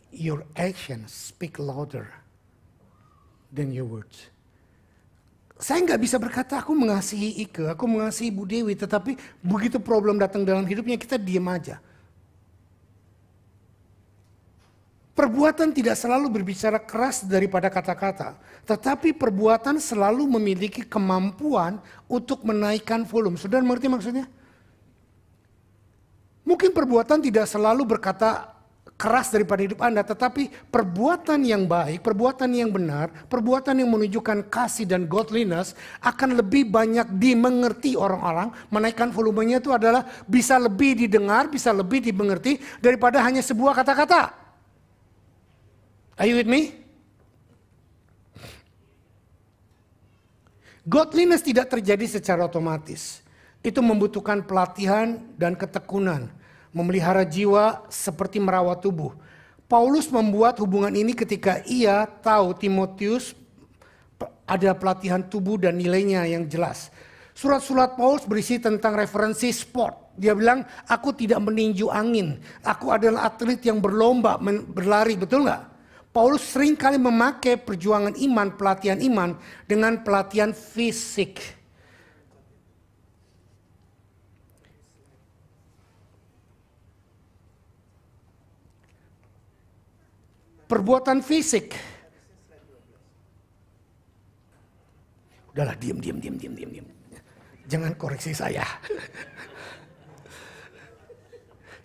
Your actions speak louder than your words saya nggak bisa berkata aku mengasihi Ike, aku mengasihi Bu Dewi, tetapi begitu problem datang dalam hidupnya kita diam aja. Perbuatan tidak selalu berbicara keras daripada kata-kata, tetapi perbuatan selalu memiliki kemampuan untuk menaikkan volume. Sudah mengerti maksudnya? Mungkin perbuatan tidak selalu berkata keras daripada hidup Anda, tetapi perbuatan yang baik, perbuatan yang benar, perbuatan yang menunjukkan kasih dan godliness akan lebih banyak dimengerti orang-orang. Menaikkan volumenya itu adalah bisa lebih didengar, bisa lebih dimengerti daripada hanya sebuah kata-kata. Are you with me? Godliness tidak terjadi secara otomatis. Itu membutuhkan pelatihan dan ketekunan memelihara jiwa seperti merawat tubuh. Paulus membuat hubungan ini ketika ia tahu Timotius ada pelatihan tubuh dan nilainya yang jelas. Surat-surat Paulus berisi tentang referensi sport. Dia bilang, aku tidak meninju angin. Aku adalah atlet yang berlomba, berlari, betul nggak? Paulus seringkali memakai perjuangan iman, pelatihan iman dengan pelatihan fisik. perbuatan fisik. Udahlah, diam, diam, diam, diam, diam, diam. Jangan koreksi saya.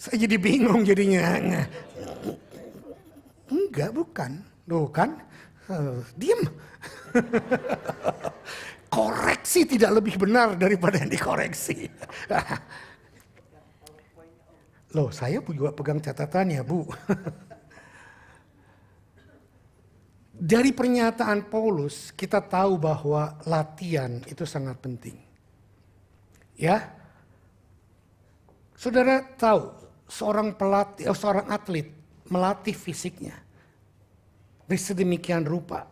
saya jadi bingung jadinya. Enggak, bukan. Loh kan, uh, eh, diam. koreksi tidak lebih benar daripada yang dikoreksi. Loh, saya juga pegang catatannya, Bu dari pernyataan Paulus kita tahu bahwa latihan itu sangat penting. Ya. Saudara tahu seorang pelatih eh, seorang atlet melatih fisiknya sedemikian rupa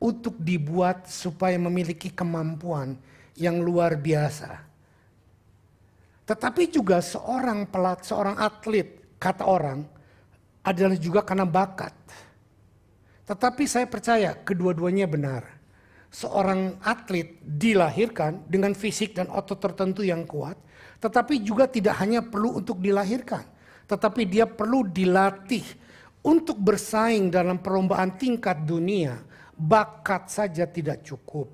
untuk dibuat supaya memiliki kemampuan yang luar biasa. Tetapi juga seorang pelat, seorang atlet, kata orang, adalah juga karena bakat. Tetapi saya percaya kedua-duanya benar. Seorang atlet dilahirkan dengan fisik dan otot tertentu yang kuat, tetapi juga tidak hanya perlu untuk dilahirkan, tetapi dia perlu dilatih untuk bersaing dalam perlombaan tingkat dunia. Bakat saja tidak cukup.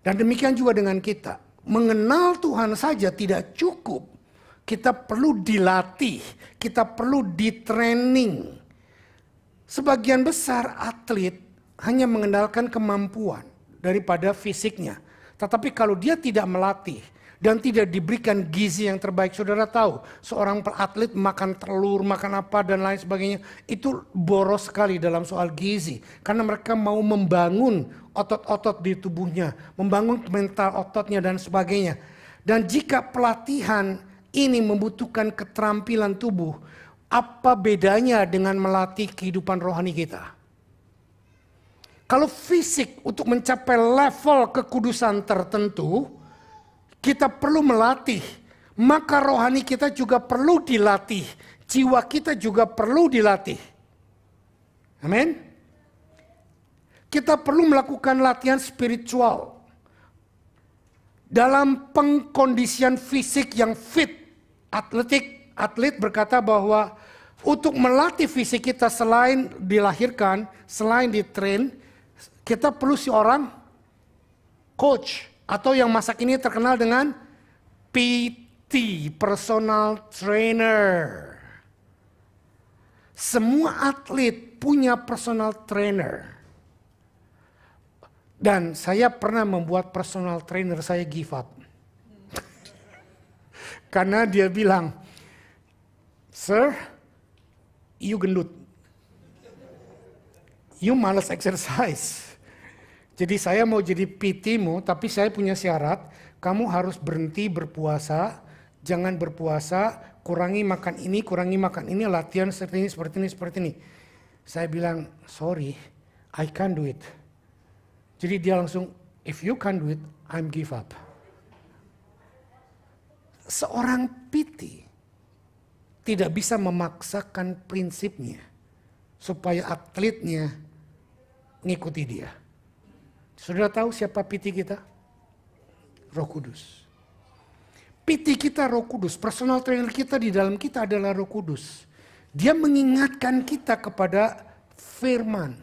Dan demikian juga dengan kita. Mengenal Tuhan saja tidak cukup. Kita perlu dilatih, kita perlu di-training. Sebagian besar atlet hanya mengendalikan kemampuan daripada fisiknya. Tetapi kalau dia tidak melatih dan tidak diberikan gizi yang terbaik, saudara tahu seorang atlet makan telur, makan apa dan lain sebagainya itu boros sekali dalam soal gizi karena mereka mau membangun otot-otot di tubuhnya, membangun mental ototnya dan sebagainya. Dan jika pelatihan ini membutuhkan keterampilan tubuh, apa bedanya dengan melatih kehidupan rohani kita? Kalau fisik untuk mencapai level kekudusan tertentu, kita perlu melatih. Maka rohani kita juga perlu dilatih. Jiwa kita juga perlu dilatih. Amin. Kita perlu melakukan latihan spiritual. Dalam pengkondisian fisik yang fit, atletik, atlet berkata bahwa untuk melatih fisik kita selain dilahirkan, selain ditrain, kita perlu seorang coach atau yang masa kini terkenal dengan PT, personal trainer. Semua atlet punya personal trainer. Dan saya pernah membuat personal trainer saya give up. <laughs> Karena dia bilang, Sir, you gendut. You malas exercise. Jadi saya mau jadi PT-mu, tapi saya punya syarat, kamu harus berhenti berpuasa, jangan berpuasa, kurangi makan ini, kurangi makan ini, latihan seperti ini, seperti ini, seperti ini. Saya bilang, sorry, I can't do it. Jadi dia langsung, if you can't do it, I'm give up. Seorang pity, tidak bisa memaksakan prinsipnya supaya atletnya ngikuti dia. Sudah tahu siapa piti kita? Roh Kudus. Piti kita Roh Kudus, personal trainer kita di dalam kita adalah Roh Kudus. Dia mengingatkan kita kepada firman.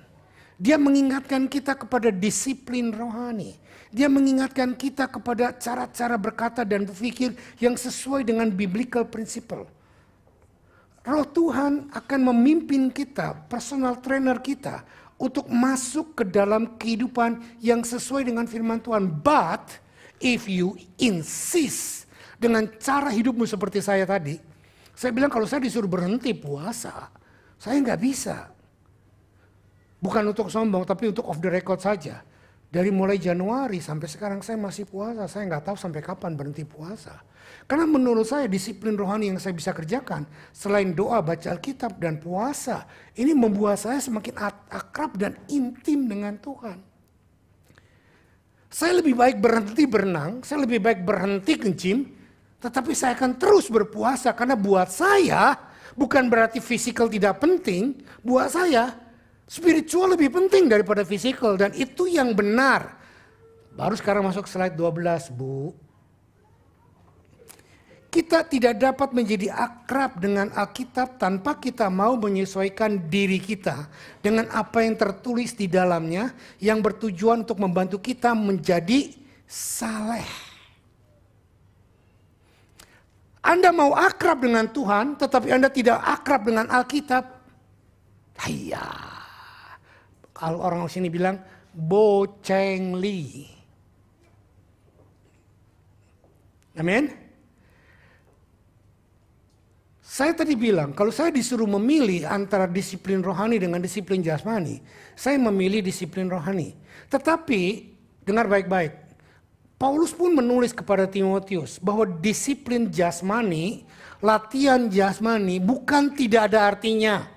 Dia mengingatkan kita kepada disiplin rohani. Dia mengingatkan kita kepada cara-cara berkata dan berpikir yang sesuai dengan biblical principle. Roh Tuhan akan memimpin kita, personal trainer kita, untuk masuk ke dalam kehidupan yang sesuai dengan firman Tuhan. But if you insist dengan cara hidupmu seperti saya tadi, saya bilang kalau saya disuruh berhenti puasa, saya nggak bisa. Bukan untuk sombong, tapi untuk off the record saja. Dari mulai Januari sampai sekarang saya masih puasa, saya nggak tahu sampai kapan berhenti puasa. Karena menurut saya disiplin rohani yang saya bisa kerjakan selain doa, baca Alkitab dan puasa, ini membuat saya semakin akrab dan intim dengan Tuhan. Saya lebih baik berhenti berenang, saya lebih baik berhenti kencing, tetapi saya akan terus berpuasa karena buat saya bukan berarti fisikal tidak penting, buat saya spiritual lebih penting daripada fisikal dan itu yang benar. Baru sekarang masuk slide 12, Bu. Kita tidak dapat menjadi akrab dengan Alkitab tanpa kita mau menyesuaikan diri kita dengan apa yang tertulis di dalamnya yang bertujuan untuk membantu kita menjadi saleh. Anda mau akrab dengan Tuhan tetapi Anda tidak akrab dengan Alkitab. Iya. Kalau orang sini bilang bocengli. Amin. Saya tadi bilang, kalau saya disuruh memilih antara disiplin rohani dengan disiplin jasmani, saya memilih disiplin rohani. Tetapi, dengar baik-baik, Paulus pun menulis kepada Timotius bahwa disiplin jasmani, latihan jasmani bukan tidak ada artinya.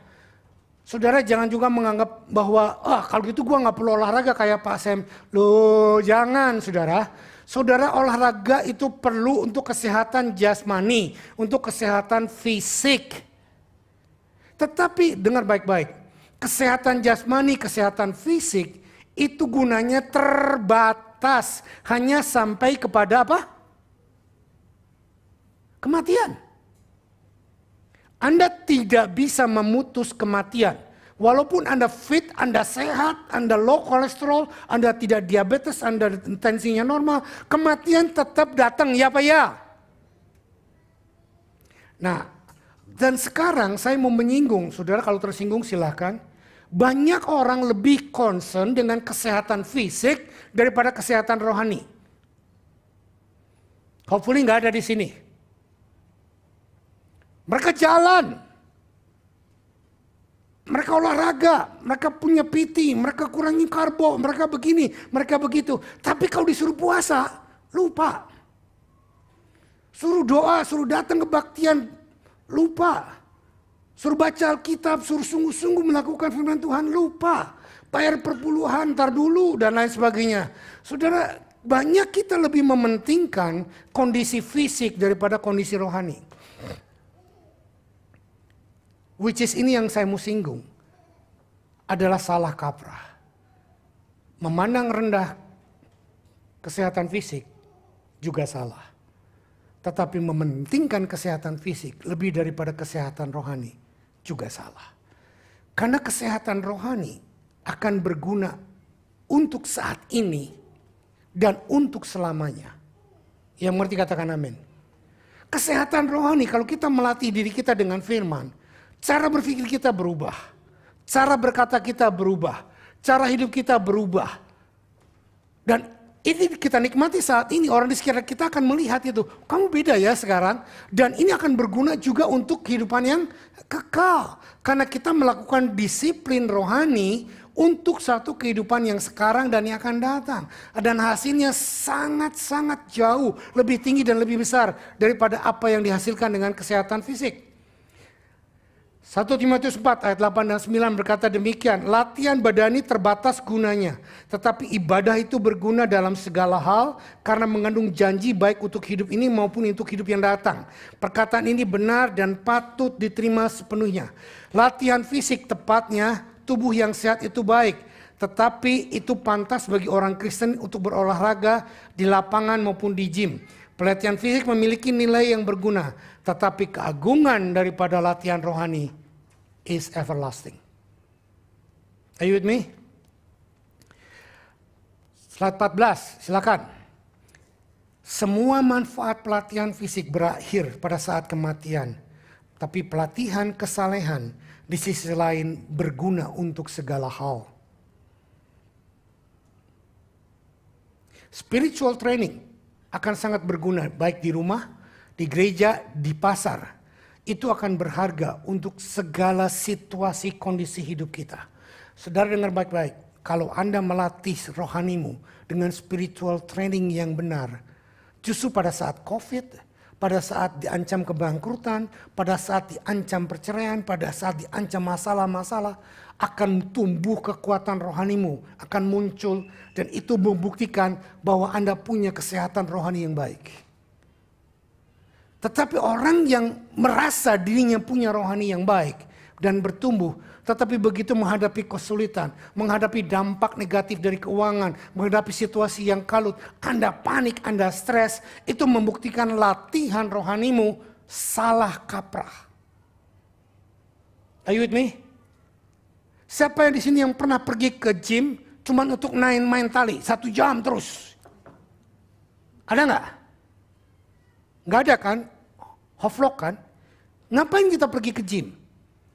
Saudara jangan juga menganggap bahwa, ah kalau gitu gue nggak perlu olahraga kayak Pak Sam. Loh, jangan saudara. Saudara olahraga itu perlu untuk kesehatan jasmani, untuk kesehatan fisik. Tetapi dengar baik-baik, kesehatan jasmani, kesehatan fisik itu gunanya terbatas hanya sampai kepada apa? Kematian. Anda tidak bisa memutus kematian. Walaupun Anda fit, Anda sehat, Anda low kolesterol, Anda tidak diabetes, Anda tensinya normal, kematian tetap datang, ya Pak ya? Nah, dan sekarang saya mau menyinggung, saudara kalau tersinggung silahkan. Banyak orang lebih concern dengan kesehatan fisik daripada kesehatan rohani. Hopefully nggak ada di sini. Mereka jalan, mereka olahraga, mereka punya PT, mereka kurangi karbo, mereka begini, mereka begitu. Tapi kalau disuruh puasa, lupa. Suruh doa, suruh datang kebaktian, lupa. Suruh baca Alkitab, suruh sungguh-sungguh melakukan firman Tuhan, lupa. Bayar perpuluhan, ntar dulu, dan lain sebagainya. Saudara, banyak kita lebih mementingkan kondisi fisik daripada kondisi rohani. Which is ini yang saya mau singgung. Adalah salah kaprah. Memandang rendah kesehatan fisik juga salah. Tetapi mementingkan kesehatan fisik lebih daripada kesehatan rohani juga salah. Karena kesehatan rohani akan berguna untuk saat ini dan untuk selamanya. Yang mengerti katakan amin. Kesehatan rohani kalau kita melatih diri kita dengan firman, Cara berpikir kita berubah. Cara berkata kita berubah. Cara hidup kita berubah. Dan ini kita nikmati saat ini. Orang di sekitar kita akan melihat itu. Kamu beda ya sekarang. Dan ini akan berguna juga untuk kehidupan yang kekal. Karena kita melakukan disiplin rohani untuk satu kehidupan yang sekarang dan yang akan datang. Dan hasilnya sangat-sangat jauh. Lebih tinggi dan lebih besar daripada apa yang dihasilkan dengan kesehatan fisik. 1 Timotius 4 ayat 8 dan 9 berkata demikian, latihan badani terbatas gunanya, tetapi ibadah itu berguna dalam segala hal karena mengandung janji baik untuk hidup ini maupun untuk hidup yang datang. Perkataan ini benar dan patut diterima sepenuhnya. Latihan fisik tepatnya tubuh yang sehat itu baik, tetapi itu pantas bagi orang Kristen untuk berolahraga di lapangan maupun di gym. Pelatihan fisik memiliki nilai yang berguna, tetapi keagungan daripada latihan rohani is everlasting. Are you with me? Slide 14, silakan. Semua manfaat pelatihan fisik berakhir pada saat kematian, tapi pelatihan kesalehan di sisi lain berguna untuk segala hal. Spiritual training akan sangat berguna baik di rumah, di gereja, di pasar. Itu akan berharga untuk segala situasi kondisi hidup kita. Saudara dengar baik-baik, kalau Anda melatih rohanimu dengan spiritual training yang benar, justru pada saat COVID, pada saat diancam kebangkrutan, pada saat diancam perceraian, pada saat diancam masalah-masalah, akan tumbuh kekuatan rohanimu, akan muncul dan itu membuktikan bahwa Anda punya kesehatan rohani yang baik. Tetapi orang yang merasa dirinya punya rohani yang baik dan bertumbuh, tetapi begitu menghadapi kesulitan, menghadapi dampak negatif dari keuangan, menghadapi situasi yang kalut, Anda panik, Anda stres, itu membuktikan latihan rohanimu salah kaprah. Are you with me? Siapa yang di sini yang pernah pergi ke gym cuma untuk main main tali satu jam terus? Ada nggak? Nggak ada kan? Hoflok kan? Ngapain kita pergi ke gym?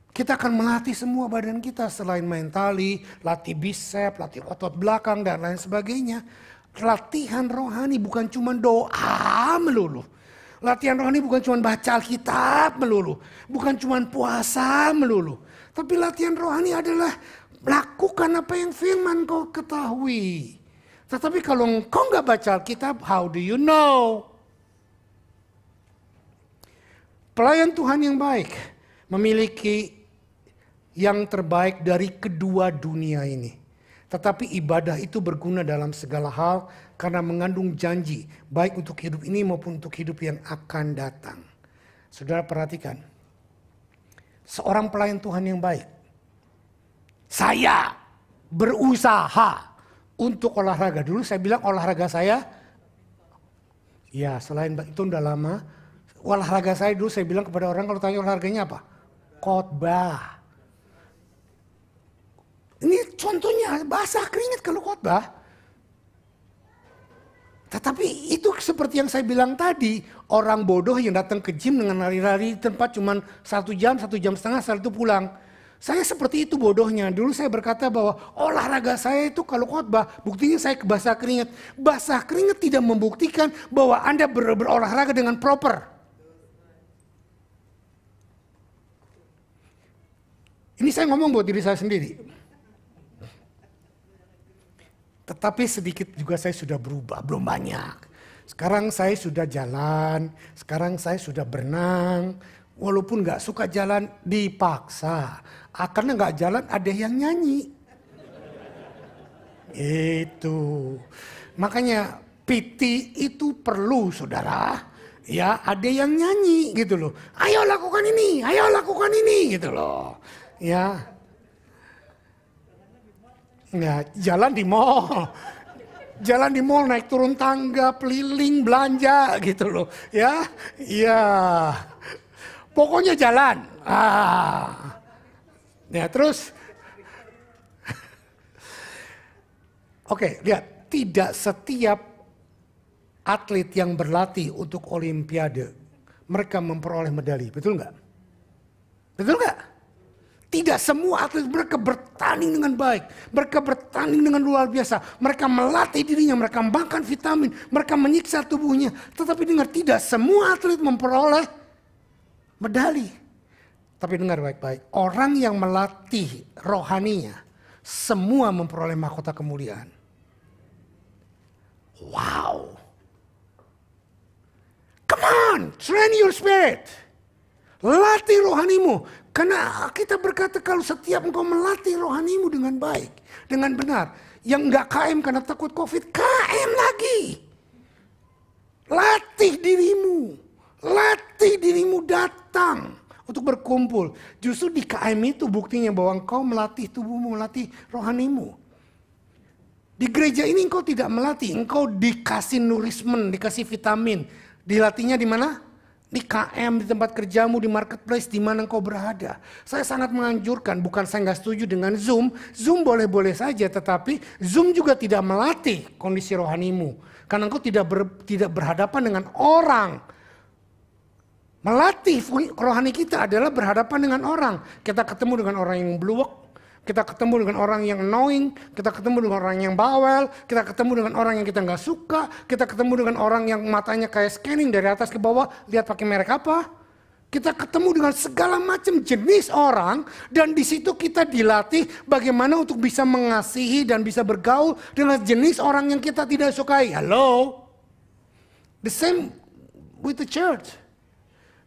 Kita akan melatih semua badan kita selain main tali, latih bisep, latih otot belakang dan lain sebagainya. Latihan rohani bukan cuma doa melulu. Latihan rohani bukan cuma baca Alkitab melulu, bukan cuma puasa melulu tapi latihan rohani adalah lakukan apa yang firman kau ketahui. Tetapi kalau engkau nggak baca Alkitab, how do you know? Pelayan Tuhan yang baik memiliki yang terbaik dari kedua dunia ini. Tetapi ibadah itu berguna dalam segala hal karena mengandung janji, baik untuk hidup ini maupun untuk hidup yang akan datang. Saudara perhatikan, seorang pelayan Tuhan yang baik. Saya berusaha untuk olahraga. Dulu saya bilang olahraga saya, ya selain itu udah lama. Olahraga saya dulu saya bilang kepada orang kalau tanya olahraganya apa? Khotbah. Ini contohnya basah keringat kalau khotbah. Tetapi itu seperti yang saya bilang tadi, orang bodoh yang datang ke gym dengan lari-lari tempat cuma satu jam, satu jam setengah, setelah itu pulang. Saya seperti itu bodohnya. Dulu saya berkata bahwa olahraga saya itu kalau khotbah, buktinya saya ke basah keringat. Basah keringat tidak membuktikan bahwa Anda ber berolahraga dengan proper. Ini saya ngomong buat diri saya sendiri. Tetapi sedikit juga saya sudah berubah, belum banyak. Sekarang saya sudah jalan, sekarang saya sudah berenang. Walaupun gak suka jalan, dipaksa. Akarnya ah, gak jalan, ada yang nyanyi. Itu. Makanya piti itu perlu saudara. Ya ada yang nyanyi gitu loh. Ayo lakukan ini, ayo lakukan ini gitu loh. Ya Ya, jalan di mall. Jalan di mall naik turun tangga, peliling, belanja gitu loh. Ya, iya. Pokoknya jalan. Ah. Ya, terus Oke, lihat, tidak setiap atlet yang berlatih untuk olimpiade mereka memperoleh medali, betul nggak? Betul nggak? Tidak semua atlet mereka bertanding dengan baik. Mereka bertanding dengan luar biasa. Mereka melatih dirinya, mereka makan vitamin, mereka menyiksa tubuhnya. Tetapi dengar, tidak semua atlet memperoleh medali. Tapi dengar baik-baik, orang yang melatih rohaninya, semua memperoleh mahkota kemuliaan. Wow. Come on, train your spirit. Latih rohanimu. Karena kita berkata kalau setiap engkau melatih rohanimu dengan baik, dengan benar. Yang enggak KM karena takut COVID, KM lagi. Latih dirimu, latih dirimu datang untuk berkumpul. Justru di KM itu buktinya bahwa engkau melatih tubuhmu, melatih rohanimu. Di gereja ini engkau tidak melatih, engkau dikasih nourishment, dikasih vitamin. Dilatihnya di mana? di KM, di tempat kerjamu, di marketplace, di mana engkau berada. Saya sangat menganjurkan, bukan saya nggak setuju dengan Zoom. Zoom boleh-boleh saja, tetapi Zoom juga tidak melatih kondisi rohanimu. Karena engkau tidak, ber, tidak berhadapan dengan orang. Melatih rohani kita adalah berhadapan dengan orang. Kita ketemu dengan orang yang bluwek, kita ketemu dengan orang yang knowing, kita ketemu dengan orang yang bawel, kita ketemu dengan orang yang kita nggak suka, kita ketemu dengan orang yang matanya kayak scanning dari atas ke bawah, lihat pakai merek apa. Kita ketemu dengan segala macam jenis orang dan di situ kita dilatih bagaimana untuk bisa mengasihi dan bisa bergaul dengan jenis orang yang kita tidak sukai. Hello. The same with the church.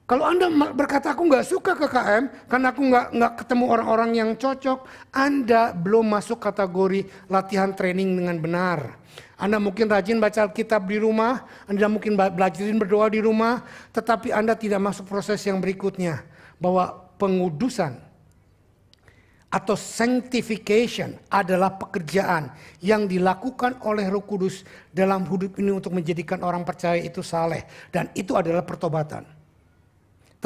Kalau Anda berkata aku nggak suka KKM karena aku nggak nggak ketemu orang-orang yang cocok, Anda belum masuk kategori latihan training dengan benar. Anda mungkin rajin baca Alkitab di rumah, Anda mungkin belajarin berdoa di rumah, tetapi Anda tidak masuk proses yang berikutnya bahwa pengudusan atau sanctification adalah pekerjaan yang dilakukan oleh Roh Kudus dalam hidup ini untuk menjadikan orang percaya itu saleh dan itu adalah pertobatan.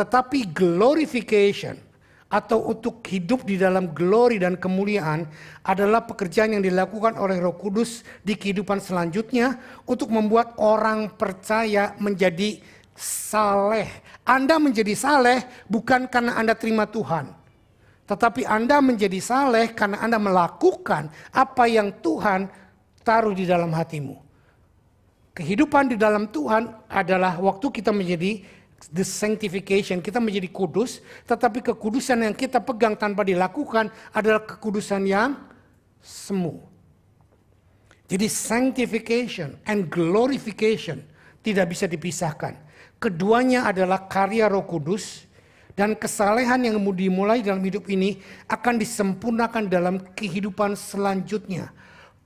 Tetapi glorification atau untuk hidup di dalam glory dan kemuliaan adalah pekerjaan yang dilakukan oleh Roh Kudus di kehidupan selanjutnya untuk membuat orang percaya menjadi saleh. Anda menjadi saleh bukan karena Anda terima Tuhan, tetapi Anda menjadi saleh karena Anda melakukan apa yang Tuhan taruh di dalam hatimu. Kehidupan di dalam Tuhan adalah waktu kita menjadi the sanctification, kita menjadi kudus, tetapi kekudusan yang kita pegang tanpa dilakukan adalah kekudusan yang semu. Jadi sanctification and glorification tidak bisa dipisahkan. Keduanya adalah karya Roh Kudus dan kesalehan yang dimulai dalam hidup ini akan disempurnakan dalam kehidupan selanjutnya.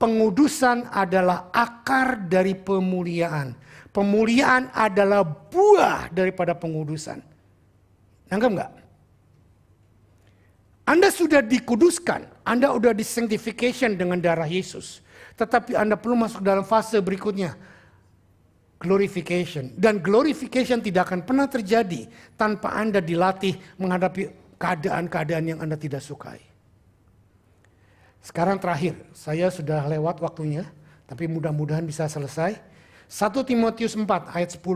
Pengudusan adalah akar dari pemuliaan Pemuliaan adalah buah daripada pengudusan. Nanggap nggak? Anda sudah dikuduskan, Anda sudah disanctification dengan darah Yesus. Tetapi Anda perlu masuk dalam fase berikutnya, glorification. Dan glorification tidak akan pernah terjadi tanpa Anda dilatih menghadapi keadaan-keadaan yang Anda tidak sukai. Sekarang terakhir, saya sudah lewat waktunya, tapi mudah-mudahan bisa selesai. 1 Timotius 4 ayat 10.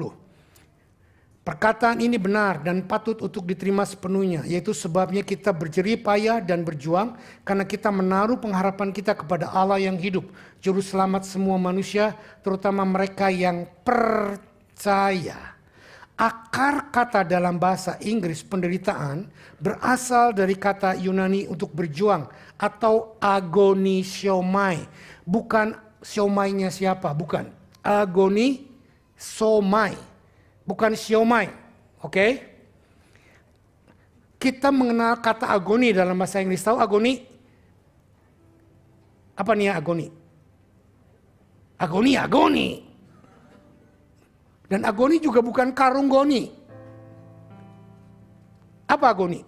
Perkataan ini benar dan patut untuk diterima sepenuhnya, yaitu sebabnya kita berjerih payah dan berjuang karena kita menaruh pengharapan kita kepada Allah yang hidup, juru selamat semua manusia, terutama mereka yang percaya. Akar kata dalam bahasa Inggris penderitaan berasal dari kata Yunani untuk berjuang atau agoni siomai. Bukan siomainya siapa, bukan agoni somai, bukan siomai. Oke? Okay? Kita mengenal kata agoni dalam bahasa Inggris. Tahu agoni? Apa nih agoni? Agoni, agoni. Dan agoni juga bukan karung goni. Apa agoni?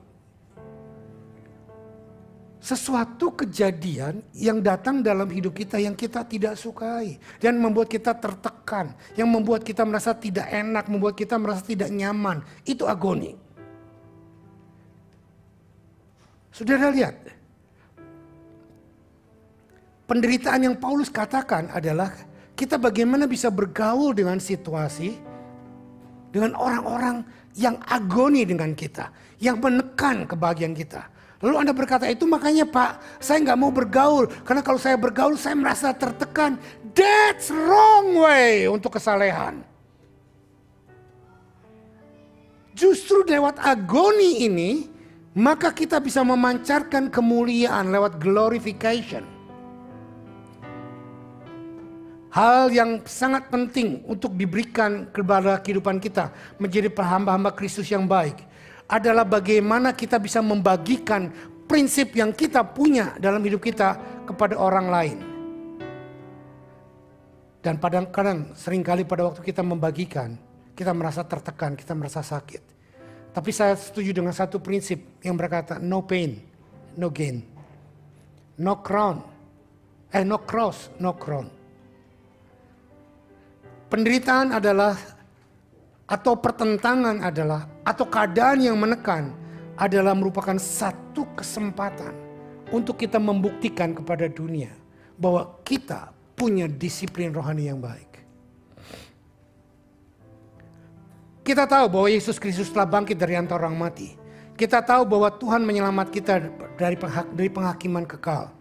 sesuatu kejadian yang datang dalam hidup kita yang kita tidak sukai dan membuat kita tertekan, yang membuat kita merasa tidak enak, membuat kita merasa tidak nyaman, itu agoni. Saudara lihat, penderitaan yang Paulus katakan adalah kita bagaimana bisa bergaul dengan situasi dengan orang-orang yang agoni dengan kita, yang menekan kebahagiaan kita Lalu Anda berkata itu makanya Pak, saya nggak mau bergaul. Karena kalau saya bergaul saya merasa tertekan. That's wrong way untuk kesalehan. Justru lewat agoni ini, maka kita bisa memancarkan kemuliaan lewat glorification. Hal yang sangat penting untuk diberikan kepada kehidupan kita menjadi hamba-hamba Kristus yang baik adalah bagaimana kita bisa membagikan prinsip yang kita punya dalam hidup kita kepada orang lain. Dan kadang-kadang seringkali pada waktu kita membagikan, kita merasa tertekan, kita merasa sakit. Tapi saya setuju dengan satu prinsip yang berkata no pain, no gain. No crown, eh no cross, no crown. Penderitaan adalah atau pertentangan adalah atau keadaan yang menekan adalah merupakan satu kesempatan untuk kita membuktikan kepada dunia bahwa kita punya disiplin rohani yang baik. Kita tahu bahwa Yesus Kristus telah bangkit dari antara orang mati. Kita tahu bahwa Tuhan menyelamat kita dari dari penghakiman kekal.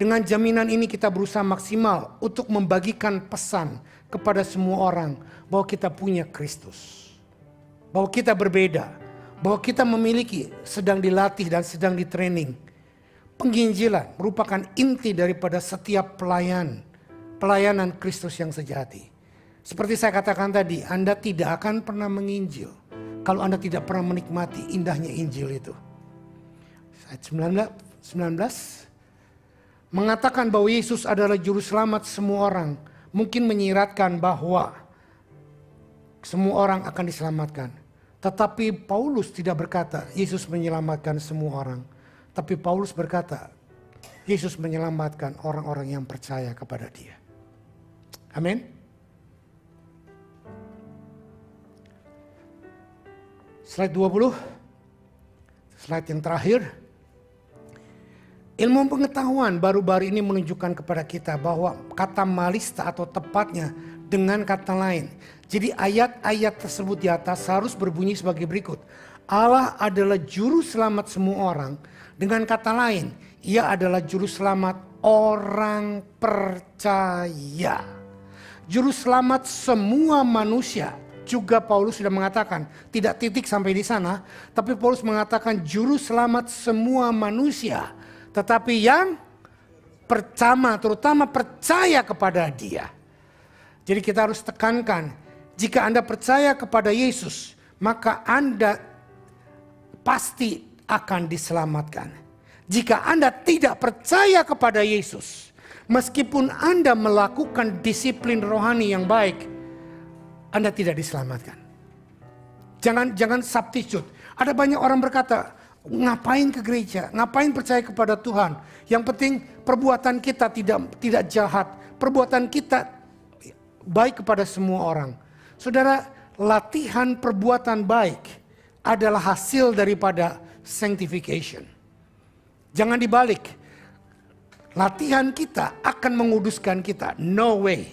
Dengan jaminan ini kita berusaha maksimal untuk membagikan pesan kepada semua orang bahwa kita punya Kristus. Bahwa kita berbeda, bahwa kita memiliki sedang dilatih dan sedang ditraining. Penginjilan merupakan inti daripada setiap pelayan, pelayanan Kristus yang sejati. Seperti saya katakan tadi, Anda tidak akan pernah menginjil kalau Anda tidak pernah menikmati indahnya Injil itu. Ayat mengatakan bahwa Yesus adalah juru selamat semua orang, mungkin menyiratkan bahwa semua orang akan diselamatkan. Tetapi Paulus tidak berkata, Yesus menyelamatkan semua orang. Tapi Paulus berkata, Yesus menyelamatkan orang-orang yang percaya kepada dia. Amin. Slide 20. Slide yang terakhir. Ilmu pengetahuan baru-baru ini menunjukkan kepada kita bahwa kata malista atau tepatnya dengan kata lain jadi ayat-ayat tersebut di atas harus berbunyi sebagai berikut. Allah adalah juru selamat semua orang. Dengan kata lain, ia adalah juru selamat orang percaya. Juru selamat semua manusia. Juga Paulus sudah mengatakan, tidak titik sampai di sana, tapi Paulus mengatakan juru selamat semua manusia. Tetapi yang pertama, terutama percaya kepada dia. Jadi kita harus tekankan jika Anda percaya kepada Yesus, maka Anda pasti akan diselamatkan. Jika Anda tidak percaya kepada Yesus, meskipun Anda melakukan disiplin rohani yang baik, Anda tidak diselamatkan. Jangan jangan substitute. Ada banyak orang berkata, ngapain ke gereja? Ngapain percaya kepada Tuhan? Yang penting perbuatan kita tidak tidak jahat, perbuatan kita baik kepada semua orang. Saudara, latihan perbuatan baik adalah hasil daripada sanctification. Jangan dibalik. Latihan kita akan menguduskan kita. No way.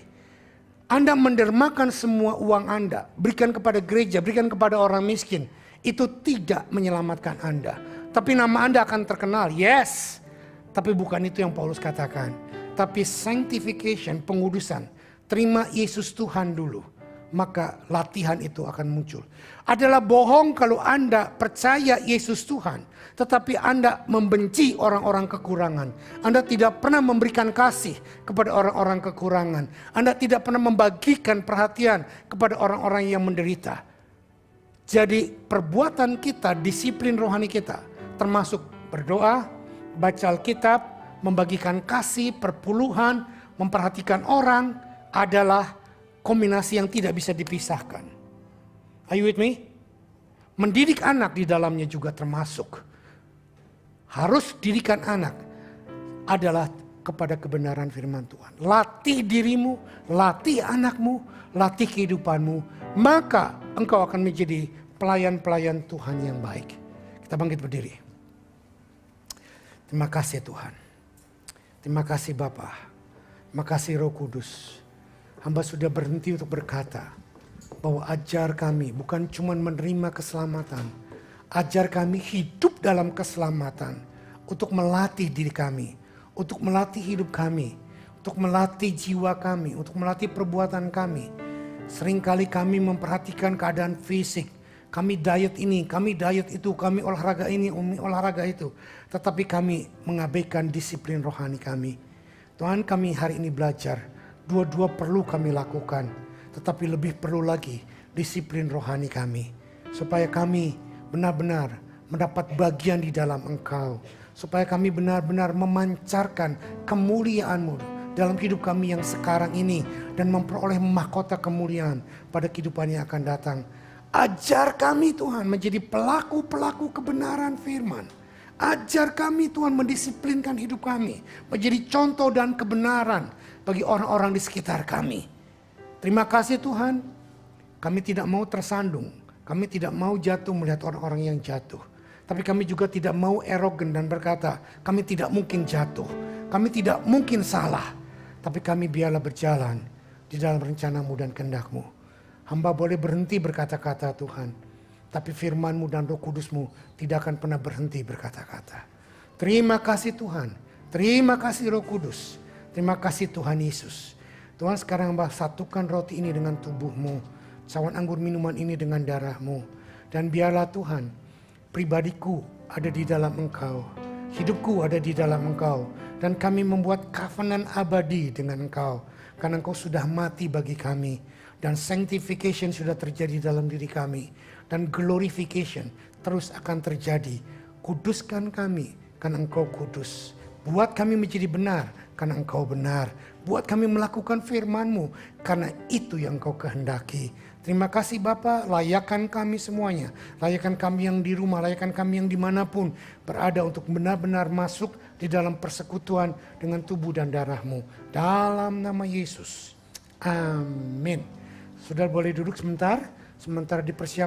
Anda mendermakan semua uang Anda, berikan kepada gereja, berikan kepada orang miskin. Itu tidak menyelamatkan Anda. Tapi nama Anda akan terkenal, yes. Tapi bukan itu yang Paulus katakan. Tapi sanctification, pengudusan. Terima Yesus Tuhan dulu maka latihan itu akan muncul. Adalah bohong kalau Anda percaya Yesus Tuhan, tetapi Anda membenci orang-orang kekurangan. Anda tidak pernah memberikan kasih kepada orang-orang kekurangan. Anda tidak pernah membagikan perhatian kepada orang-orang yang menderita. Jadi perbuatan kita, disiplin rohani kita, termasuk berdoa, baca Alkitab, membagikan kasih, perpuluhan, memperhatikan orang adalah kombinasi yang tidak bisa dipisahkan. Are you with me? Mendidik anak di dalamnya juga termasuk. Harus didikan anak adalah kepada kebenaran firman Tuhan. Latih dirimu, latih anakmu, latih kehidupanmu. Maka engkau akan menjadi pelayan-pelayan Tuhan yang baik. Kita bangkit berdiri. Terima kasih Tuhan. Terima kasih Bapak. Terima kasih Roh Kudus hamba sudah berhenti untuk berkata bahwa ajar kami bukan cuma menerima keselamatan, ajar kami hidup dalam keselamatan untuk melatih diri kami, untuk melatih hidup kami, untuk melatih jiwa kami, untuk melatih perbuatan kami. Seringkali kami memperhatikan keadaan fisik, kami diet ini, kami diet itu, kami olahraga ini, umi olahraga itu. Tetapi kami mengabaikan disiplin rohani kami. Tuhan kami hari ini belajar Dua-dua perlu kami lakukan, tetapi lebih perlu lagi disiplin rohani kami, supaya kami benar-benar mendapat bagian di dalam Engkau, supaya kami benar-benar memancarkan kemuliaan-Mu dalam hidup kami yang sekarang ini dan memperoleh mahkota kemuliaan pada kehidupan yang akan datang. Ajar kami Tuhan menjadi pelaku-pelaku kebenaran firman. Ajar kami Tuhan mendisiplinkan hidup kami menjadi contoh dan kebenaran bagi orang-orang di sekitar kami. Terima kasih Tuhan, kami tidak mau tersandung, kami tidak mau jatuh melihat orang-orang yang jatuh. Tapi kami juga tidak mau erogen dan berkata, kami tidak mungkin jatuh, kami tidak mungkin salah. Tapi kami biarlah berjalan di dalam rencanamu dan kendakmu. Hamba boleh berhenti berkata-kata Tuhan, tapi firmanmu dan roh kudusmu tidak akan pernah berhenti berkata-kata. Terima kasih Tuhan, terima kasih roh kudus Terima kasih Tuhan Yesus. Tuhan sekarang mbak satukan roti ini dengan tubuhmu. Cawan anggur minuman ini dengan darahmu. Dan biarlah Tuhan, pribadiku ada di dalam engkau. Hidupku ada di dalam engkau. Dan kami membuat covenant abadi dengan engkau. Karena engkau sudah mati bagi kami. Dan sanctification sudah terjadi dalam diri kami. Dan glorification terus akan terjadi. Kuduskan kami, karena engkau kudus Buat kami menjadi benar karena engkau benar. Buat kami melakukan firmanmu karena itu yang engkau kehendaki. Terima kasih Bapa, layakan kami semuanya. Layakan kami yang di rumah, layakan kami yang dimanapun berada untuk benar-benar masuk di dalam persekutuan dengan tubuh dan darahmu. Dalam nama Yesus. Amin. Sudah boleh duduk sebentar, sementara dipersiapkan.